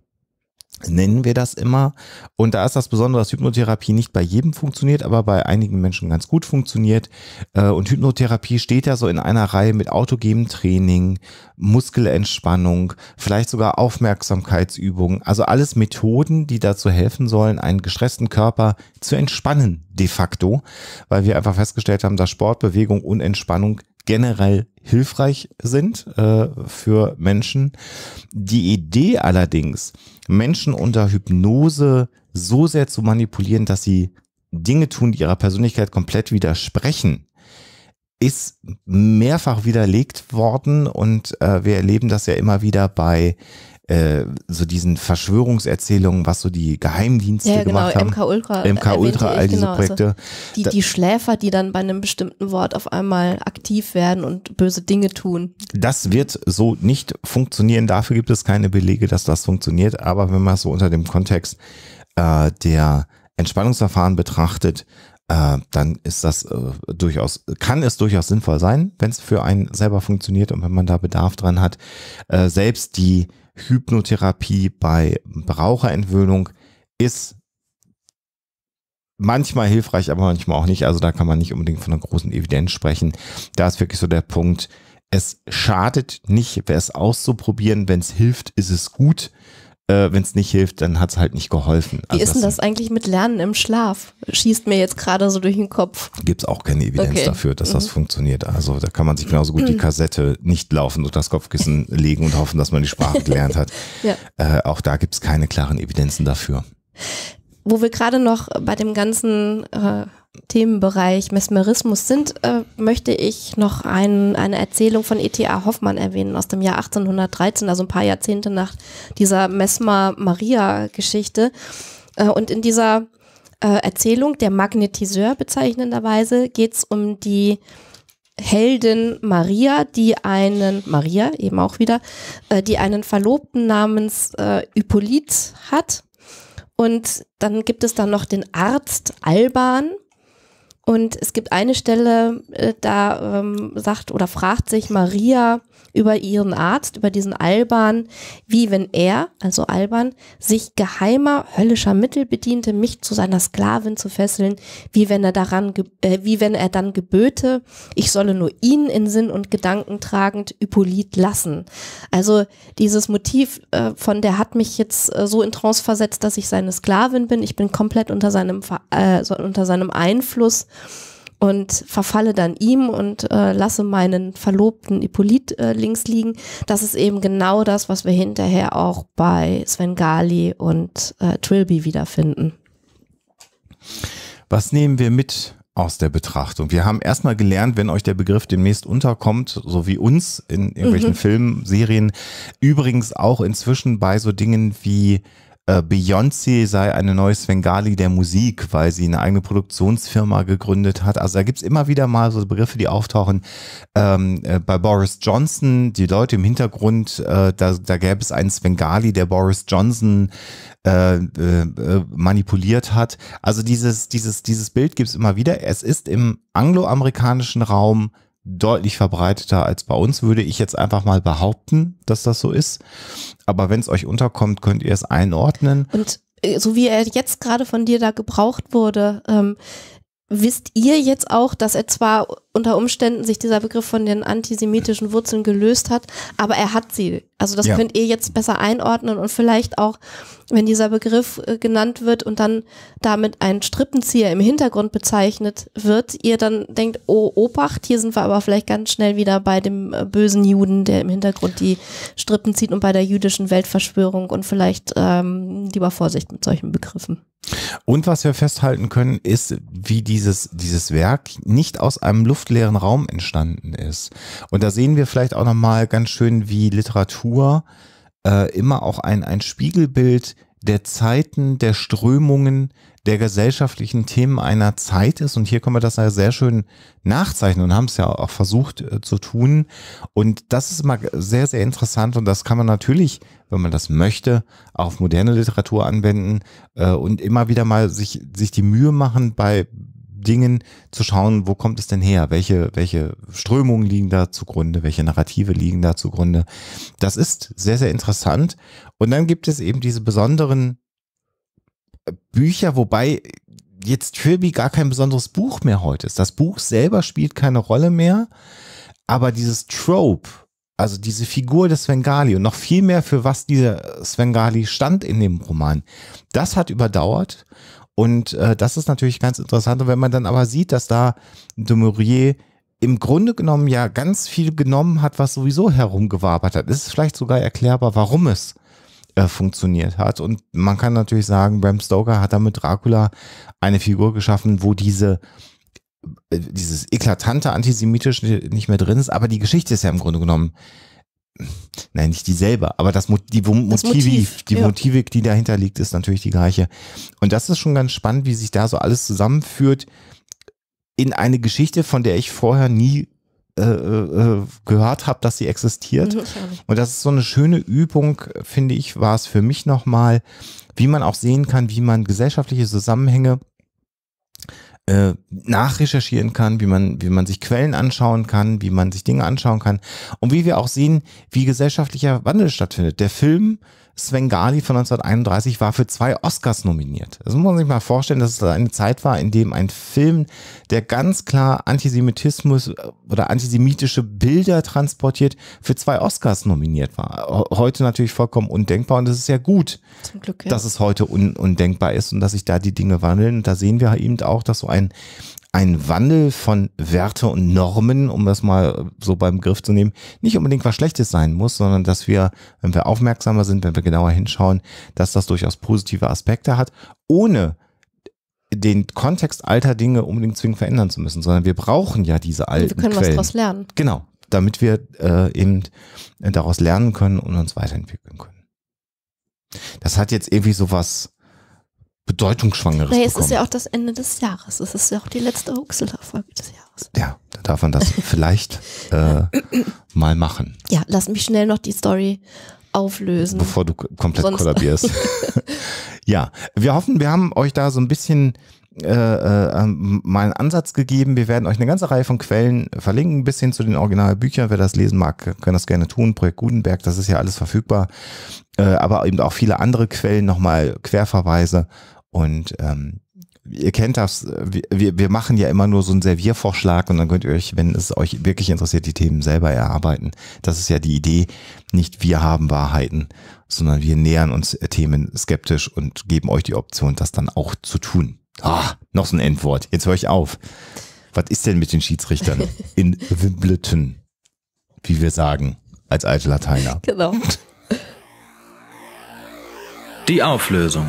nennen wir das immer. Und da ist das Besondere, dass Hypnotherapie nicht bei jedem funktioniert, aber bei einigen Menschen ganz gut funktioniert. Äh, und Hypnotherapie steht ja so in einer Reihe mit autogenem Training, Muskelentspannung, vielleicht sogar Aufmerksamkeitsübungen. Also alles Methoden, die dazu helfen sollen, einen gestressten Körper zu entspannen, de facto, weil wir einfach festgestellt haben, dass Sport, Bewegung und Entspannung generell hilfreich sind äh, für Menschen. Die Idee allerdings, Menschen unter Hypnose so sehr zu manipulieren, dass sie Dinge tun, die ihrer Persönlichkeit komplett widersprechen, ist mehrfach widerlegt worden und äh, wir erleben das ja immer wieder bei äh, so diesen Verschwörungserzählungen, was so die Geheimdienste ja, genau, gemacht haben. MK Ultra, MK Ultra, all diese genau, Projekte. Also die, die Schläfer, die dann bei einem bestimmten Wort auf einmal aktiv werden und böse Dinge tun. Das wird so nicht funktionieren. Dafür gibt es keine Belege, dass das funktioniert. Aber wenn man es so unter dem Kontext äh, der Entspannungsverfahren betrachtet, äh, dann ist das äh, durchaus, kann es durchaus sinnvoll sein, wenn es für einen selber funktioniert und wenn man da Bedarf dran hat. Äh, selbst die Hypnotherapie bei Raucherentwöhnung ist manchmal hilfreich, aber manchmal auch nicht. Also da kann man nicht unbedingt von einer großen Evidenz sprechen. Da ist wirklich so der Punkt, es schadet nicht, es auszuprobieren. Wenn es hilft, ist es gut äh, wenn es nicht hilft, dann hat es halt nicht geholfen. Also Wie ist denn das eigentlich mit Lernen im Schlaf? Schießt mir jetzt gerade so durch den Kopf. Gibt es auch keine Evidenz okay. dafür, dass mhm. das funktioniert. Also da kann man sich genauso gut die *clears throat* Kassette nicht laufen und das Kopfkissen legen und hoffen, dass man die Sprache *laughs* gelernt hat. ja. äh, auch da gibt es keine klaren Evidenzen dafür. Wo wir gerade noch bei dem ganzen äh, Themenbereich Mesmerismus sind, äh, möchte ich noch ein, eine Erzählung von E.T.A. Hoffmann erwähnen aus dem Jahr 1813, also ein paar Jahrzehnte nach dieser Mesmer-Maria-Geschichte. Äh, und in dieser äh, Erzählung, der Magnetiseur bezeichnenderweise, geht es um die Heldin Maria, die einen, Maria eben auch wieder, äh, die einen Verlobten namens äh, Hippolyt hat. Und dann gibt es dann noch den Arzt Alban, und es gibt eine Stelle, äh, da ähm, sagt oder fragt sich Maria über ihren Arzt, über diesen Alban, wie wenn er, also Alban, sich geheimer höllischer Mittel bediente, mich zu seiner Sklavin zu fesseln, wie wenn er daran, äh, wie wenn er dann geböte, ich solle nur ihn in Sinn und Gedanken tragend Hippolyt lassen. Also dieses Motiv äh, von der hat mich jetzt äh, so in Trance versetzt, dass ich seine Sklavin bin, ich bin komplett unter seinem, äh, unter seinem Einfluss und verfalle dann ihm und äh, lasse meinen Verlobten Hippolyt äh, links liegen. Das ist eben genau das, was wir hinterher auch bei Sven Gali und äh, Trilby wiederfinden. Was nehmen wir mit aus der Betrachtung? Wir haben erstmal gelernt, wenn euch der Begriff demnächst unterkommt, so wie uns in irgendwelchen mhm. Filmen, übrigens auch inzwischen bei so Dingen wie äh, Beyoncé sei eine neue Svengali der Musik, weil sie eine eigene Produktionsfirma gegründet hat. Also da gibt es immer wieder mal so Begriffe, die auftauchen. Ähm, äh, bei Boris Johnson, die Leute im Hintergrund, äh, da, da gäbe es einen Svengali, der Boris Johnson äh, äh, manipuliert hat. Also dieses, dieses, dieses Bild gibt es immer wieder. Es ist im angloamerikanischen Raum deutlich verbreiteter als bei uns, würde ich jetzt einfach mal behaupten, dass das so ist. Aber wenn es euch unterkommt, könnt ihr es einordnen. Und äh, so wie er jetzt gerade von dir da gebraucht wurde, ähm, wisst ihr jetzt auch, dass er zwar unter Umständen sich dieser Begriff von den antisemitischen Wurzeln gelöst hat, aber er hat sie. Also das ja. könnt ihr jetzt besser einordnen und vielleicht auch, wenn dieser Begriff äh, genannt wird und dann damit ein Strippenzieher im Hintergrund bezeichnet wird, ihr dann denkt, oh, Obacht, hier sind wir aber vielleicht ganz schnell wieder bei dem äh, bösen Juden, der im Hintergrund die Strippen zieht und bei der jüdischen Weltverschwörung und vielleicht ähm, lieber Vorsicht mit solchen Begriffen. Und was wir festhalten können, ist, wie dieses, dieses Werk nicht aus einem Luft luftleeren Raum entstanden ist. Und da sehen wir vielleicht auch nochmal ganz schön, wie Literatur äh, immer auch ein, ein Spiegelbild der Zeiten, der Strömungen, der gesellschaftlichen Themen einer Zeit ist. Und hier können wir das sehr schön nachzeichnen und haben es ja auch versucht äh, zu tun. Und das ist immer sehr, sehr interessant. Und das kann man natürlich, wenn man das möchte, auf moderne Literatur anwenden äh, und immer wieder mal sich, sich die Mühe machen, bei Dingen zu schauen, wo kommt es denn her? Welche, welche Strömungen liegen da zugrunde? Welche Narrative liegen da zugrunde? Das ist sehr, sehr interessant. Und dann gibt es eben diese besonderen äh, Bücher, wobei jetzt Trilby gar kein besonderes Buch mehr heute ist. Das Buch selber spielt keine Rolle mehr, aber dieses Trope, also diese Figur des Svengali und noch viel mehr für was dieser Svengali stand in dem Roman, das hat überdauert und äh, das ist natürlich ganz interessant. Und wenn man dann aber sieht, dass da de Maurier im Grunde genommen ja ganz viel genommen hat, was sowieso herumgewabert hat, ist es vielleicht sogar erklärbar, warum es äh, funktioniert hat. Und man kann natürlich sagen, Bram Stoker hat damit Dracula eine Figur geschaffen, wo diese äh, dieses eklatante antisemitische nicht mehr drin ist, aber die Geschichte ist ja im Grunde genommen nein, nicht dieselbe, aber das, Mo die das Motiv, Motiv, die ja. Motivik, die dahinter liegt, ist natürlich die gleiche. Und das ist schon ganz spannend, wie sich da so alles zusammenführt in eine Geschichte, von der ich vorher nie äh, äh, gehört habe, dass sie existiert. Mhm, Und das ist so eine schöne Übung, finde ich, war es für mich nochmal, wie man auch sehen kann, wie man gesellschaftliche Zusammenhänge äh, nachrecherchieren kann, wie man, wie man sich Quellen anschauen kann, wie man sich Dinge anschauen kann und wie wir auch sehen, wie gesellschaftlicher Wandel stattfindet. Der Film Svengali von 1931 war für zwei Oscars nominiert. Das muss man sich mal vorstellen, dass es eine Zeit war, in dem ein Film, der ganz klar Antisemitismus äh, oder antisemitische Bilder transportiert, für zwei Oscars nominiert war. Heute natürlich vollkommen undenkbar und es ist ja gut, Glück, ja. dass es heute un undenkbar ist und dass sich da die Dinge wandeln. Und da sehen wir eben auch, dass so ein ein Wandel von Werte und Normen, um das mal so beim Griff zu nehmen, nicht unbedingt was Schlechtes sein muss, sondern dass wir, wenn wir aufmerksamer sind, wenn wir genauer hinschauen, dass das durchaus positive Aspekte hat, ohne den Kontext alter Dinge unbedingt zwingend verändern zu müssen, sondern wir brauchen ja diese alten Wir können Quellen. was daraus lernen. Genau, damit wir äh, eben daraus lernen können und uns weiterentwickeln können. Das hat jetzt irgendwie sowas Bedeutungsschwangeres Nee, es bekommen. ist ja auch das Ende des Jahres. Es ist ja auch die letzte Huxler-Folge des Jahres. Ja, da darf man das *laughs* vielleicht äh, mal machen. Ja, lass mich schnell noch die Story auflösen. Bevor du komplett Sonst kollabierst. *laughs* ja, wir hoffen, wir haben euch da so ein bisschen äh, äh, ähm, mal einen Ansatz gegeben. Wir werden euch eine ganze Reihe von Quellen verlinken, bis hin zu den Originalbüchern. Wer das lesen mag, kann das gerne tun. Projekt Gutenberg, das ist ja alles verfügbar. Äh, aber eben auch viele andere Quellen, nochmal Querverweise. Und ähm, ihr kennt das, wir, wir machen ja immer nur so einen Serviervorschlag und dann könnt ihr euch, wenn es euch wirklich interessiert, die Themen selber erarbeiten. Das ist ja die Idee. Nicht wir haben Wahrheiten, sondern wir nähern uns Themen skeptisch und geben euch die Option, das dann auch zu tun. Ah, noch so ein Endwort. Jetzt höre ich auf. Was ist denn mit den Schiedsrichtern *laughs* in Wimbledon, wie wir sagen, als alte Lateiner? Genau. Die Auflösung.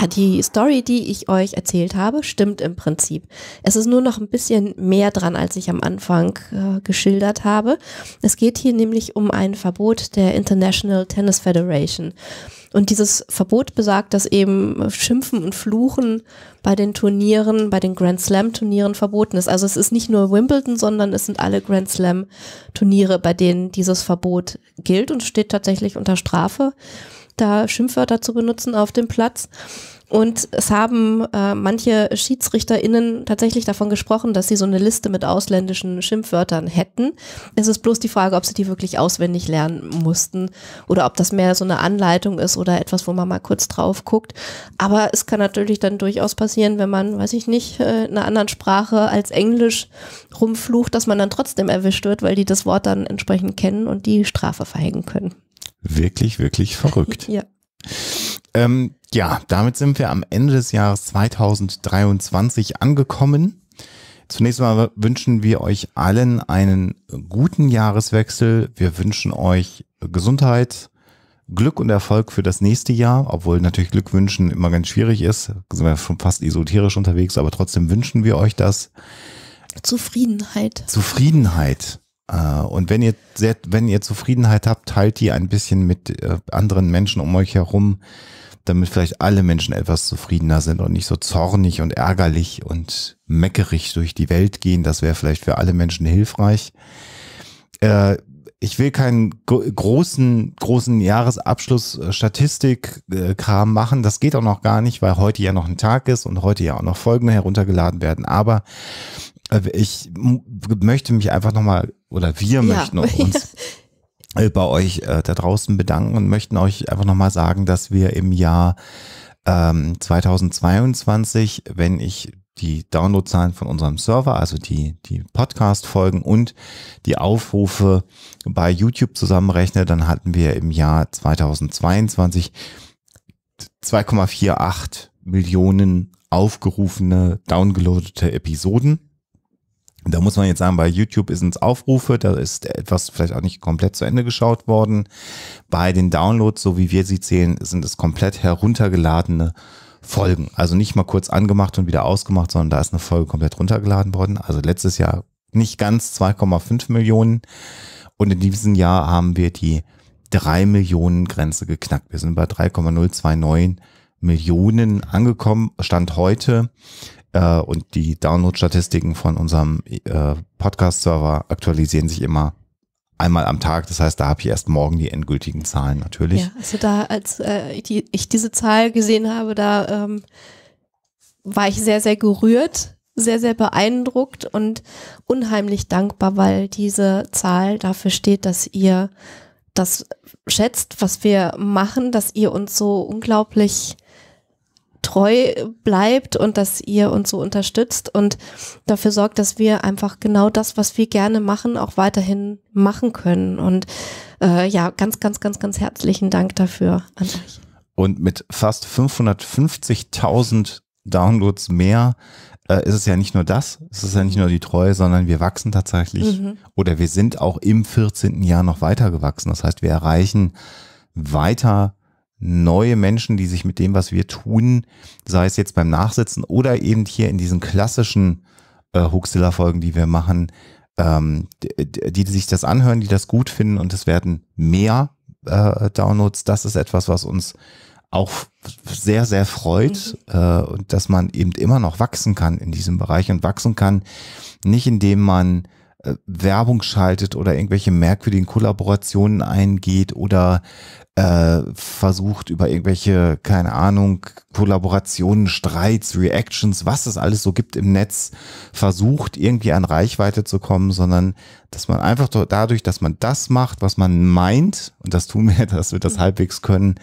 Ja, die Story, die ich euch erzählt habe, stimmt im Prinzip. Es ist nur noch ein bisschen mehr dran, als ich am Anfang äh, geschildert habe. Es geht hier nämlich um ein Verbot der International Tennis Federation. Und dieses Verbot besagt, dass eben Schimpfen und Fluchen bei den Turnieren, bei den Grand Slam Turnieren verboten ist. Also es ist nicht nur Wimbledon, sondern es sind alle Grand Slam Turniere, bei denen dieses Verbot gilt und steht tatsächlich unter Strafe da Schimpfwörter zu benutzen auf dem Platz. Und es haben äh, manche SchiedsrichterInnen tatsächlich davon gesprochen, dass sie so eine Liste mit ausländischen Schimpfwörtern hätten. Es ist bloß die Frage, ob sie die wirklich auswendig lernen mussten oder ob das mehr so eine Anleitung ist oder etwas, wo man mal kurz drauf guckt. Aber es kann natürlich dann durchaus passieren, wenn man, weiß ich nicht, äh, in einer anderen Sprache als Englisch rumflucht, dass man dann trotzdem erwischt wird, weil die das Wort dann entsprechend kennen und die Strafe verhängen können. Wirklich, wirklich *laughs* verrückt. ja. Ähm, ja, damit sind wir am Ende des Jahres 2023 angekommen. Zunächst mal wünschen wir euch allen einen guten Jahreswechsel. Wir wünschen euch Gesundheit, Glück und Erfolg für das nächste Jahr, obwohl natürlich Glück wünschen immer ganz schwierig ist. Sind wir schon fast esoterisch unterwegs, aber trotzdem wünschen wir euch das. Zufriedenheit. Zufriedenheit. Äh, und wenn ihr, sehr, wenn ihr Zufriedenheit habt, teilt die ein bisschen mit äh, anderen Menschen um euch herum, damit vielleicht alle Menschen etwas zufriedener sind und nicht so zornig und ärgerlich und meckerig durch die Welt gehen. Das wäre vielleicht für alle Menschen hilfreich. Äh, ich will keinen großen, großen Jahresabschluss Statistik-Kram machen. Das geht auch noch gar nicht, weil heute ja noch ein Tag ist und heute ja auch noch Folgen heruntergeladen werden. Aber äh, ich möchte mich einfach nochmal, oder wir möchten ja. *laughs* uns ja. Äh, bei euch äh, da draußen bedanken und möchten euch einfach nochmal sagen, dass wir im Jahr ähm, 2022, wenn ich die Downloadzahlen von unserem Server, also die, die Podcast-Folgen und die Aufrufe bei YouTube zusammenrechne, dann hatten wir im Jahr 2022 2,48 Millionen aufgerufene, downgeloadete Episoden. Da muss man jetzt sagen, bei YouTube sind es Aufrufe, da ist etwas vielleicht auch nicht komplett zu Ende geschaut worden. Bei den Downloads, so wie wir sie zählen, sind es komplett heruntergeladene Folgen. Also nicht mal kurz angemacht und wieder ausgemacht, sondern da ist eine Folge komplett runtergeladen worden. Also letztes Jahr nicht ganz 2,5 Millionen. Und in diesem Jahr haben wir die 3 Millionen Grenze geknackt. Wir sind bei 3,029 Millionen angekommen. Stand heute äh, und die Download-Statistiken von unserem äh, Podcast-Server aktualisieren sich immer einmal am Tag. Das heißt, da habe ich erst morgen die endgültigen Zahlen natürlich. Ja, also da, als äh, die, ich diese Zahl gesehen habe, da ähm, war ich sehr, sehr gerührt, sehr, sehr beeindruckt und unheimlich dankbar, weil diese Zahl dafür steht, dass ihr das schätzt, was wir machen, dass ihr uns so unglaublich treu bleibt und dass ihr uns so unterstützt und dafür sorgt, dass wir einfach genau das, was wir gerne machen, auch weiterhin machen können. Und äh, ja, ganz, ganz, ganz, ganz herzlichen Dank dafür an euch. Und mit fast 550.000 Downloads mehr äh, ist es ja nicht nur das, es ist ja nicht nur die Treue, sondern wir wachsen tatsächlich mhm. oder wir sind auch im 14. Jahr noch weiter gewachsen. Das heißt, wir erreichen weiter neue Menschen, die sich mit dem, was wir tun, sei es jetzt beim Nachsitzen oder eben hier in diesen klassischen äh, Huxilla-Folgen, die wir machen, ähm, die, die, sich das anhören, die das gut finden und es werden mehr äh, Downloads. Das ist etwas, was uns auch sehr, sehr freut mhm. äh, und dass man eben immer noch wachsen kann in diesem Bereich und wachsen kann, nicht indem man äh, Werbung schaltet oder irgendwelche merkwürdigen Kollaborationen eingeht oder äh, versucht über irgendwelche, keine Ahnung, Kollaborationen, Streits, Reactions, was es alles so gibt im Netz, versucht irgendwie an Reichweite zu kommen, sondern dass man einfach dadurch, dass man das macht, was man meint, und das tun wir, *laughs* dass wir das mhm. halbwegs können,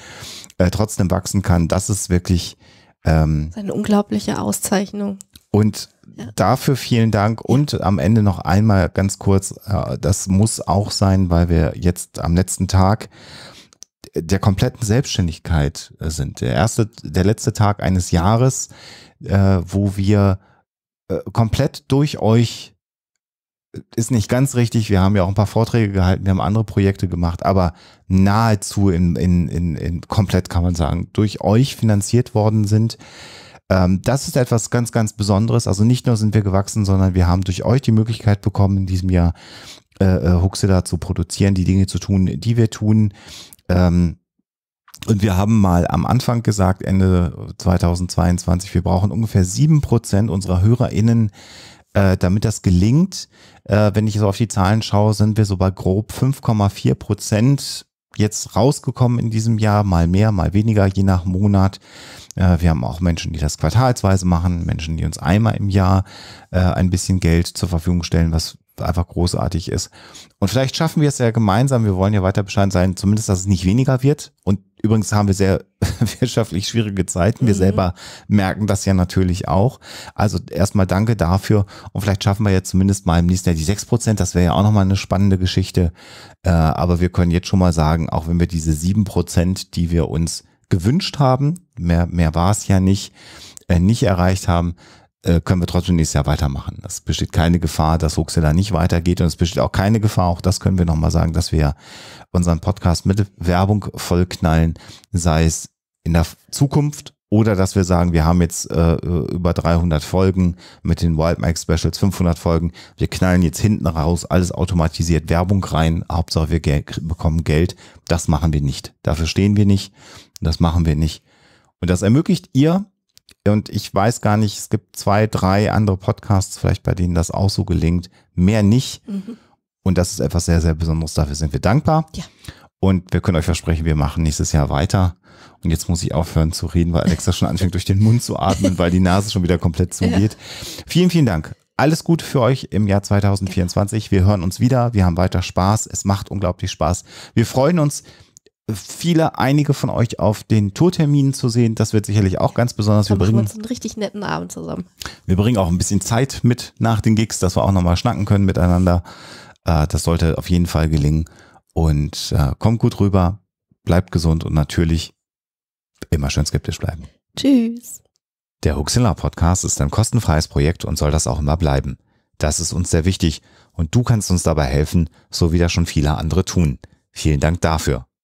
äh, trotzdem wachsen kann, das ist wirklich ähm, das ist eine unglaubliche Auszeichnung. Und ja. dafür vielen Dank. Und am Ende noch einmal ganz kurz, äh, das muss auch sein, weil wir jetzt am letzten Tag der kompletten Selbstständigkeit äh, sind. Der erste, der letzte Tag eines Jahres, äh, wo wir äh, komplett durch euch äh, ist nicht ganz richtig. Wir haben ja auch ein paar Vorträge gehalten, wir haben andere Projekte gemacht, aber nahezu in, in, in, in komplett kann man sagen, durch euch finanziert worden sind. Ähm, das ist etwas ganz, ganz Besonderes. Also nicht nur sind wir gewachsen, sondern wir haben durch euch die Möglichkeit bekommen, in diesem Jahr äh, äh Huxela zu produzieren, die Dinge zu tun, die wir tun. Ähm, und wir haben mal am Anfang gesagt, Ende 2022, wir brauchen ungefähr sieben Prozent unserer HörerInnen, äh, damit das gelingt. Äh, wenn ich so auf die Zahlen schaue, sind wir so bei grob 5,4 Prozent jetzt rausgekommen in diesem Jahr, mal mehr, mal weniger, je nach Monat. Äh, wir haben auch Menschen, die das quartalsweise machen, Menschen, die uns einmal im Jahr äh, ein bisschen Geld zur Verfügung stellen, was einfach großartig ist. Und vielleicht schaffen wir es ja gemeinsam, wir wollen ja weiter bescheiden sein, zumindest, dass es nicht weniger wird. Und übrigens haben wir sehr *laughs* wirtschaftlich schwierige Zeiten. Wir mhm. selber merken das ja natürlich auch. Also erstmal danke dafür. Und vielleicht schaffen wir ja zumindest mal im nächsten Jahr die sechs Prozent. Das wäre ja auch nochmal eine spannende Geschichte. Äh, aber wir können jetzt schon mal sagen, auch wenn wir diese sieben Prozent, die wir uns gewünscht haben, mehr, mehr war es ja nicht, äh, nicht erreicht haben, äh, können wir trotzdem nächstes Jahr weitermachen. Es besteht keine Gefahr, dass Huxela nicht weitergeht und es besteht auch keine Gefahr, auch das können wir nochmal sagen, dass wir unseren Podcast mit Werbung vollknallen, sei es in der Zukunft oder dass wir sagen, wir haben jetzt äh, über 300 Folgen mit den Wild Mike Specials, 500 Folgen, wir knallen jetzt hinten raus, alles automatisiert, Werbung rein, Hauptsache wir Geld, bekommen Geld, das machen wir nicht. Dafür stehen wir nicht, das machen wir nicht. Und das ermöglicht ihr, und ich weiß gar nicht, es gibt zwei, drei andere Podcasts vielleicht, bei denen das auch so gelingt. Mehr nicht. Mhm. Und das ist etwas sehr, sehr Besonderes. Dafür sind wir dankbar. Ja. Und wir können euch versprechen, wir machen nächstes Jahr weiter. Und jetzt muss ich aufhören zu reden, weil Alexa schon anfängt, durch den Mund zu atmen, weil die Nase schon wieder komplett zugeht. Ja. Vielen, vielen Dank. Alles Gute für euch im Jahr 2024. Wir hören uns wieder. Wir haben weiter Spaß. Es macht unglaublich Spaß. Wir freuen uns, viele, einige von euch auf den Tourterminen zu sehen. Das wird sicherlich auch ganz besonders. Wir bringen uns einen richtig netten Abend zusammen. Wir bringen auch ein bisschen Zeit mit nach den Gigs, dass wir auch nochmal schnacken können miteinander. Äh, das sollte auf jeden Fall gelingen. Und äh, kommt gut rüber, bleibt gesund und natürlich immer schön skeptisch bleiben. Tschüss. Der Huxilla Podcast ist ein kostenfreies Projekt und soll das auch immer bleiben. Das ist uns sehr wichtig und du kannst uns dabei helfen, so wie das schon viele andere tun. Vielen Dank dafür.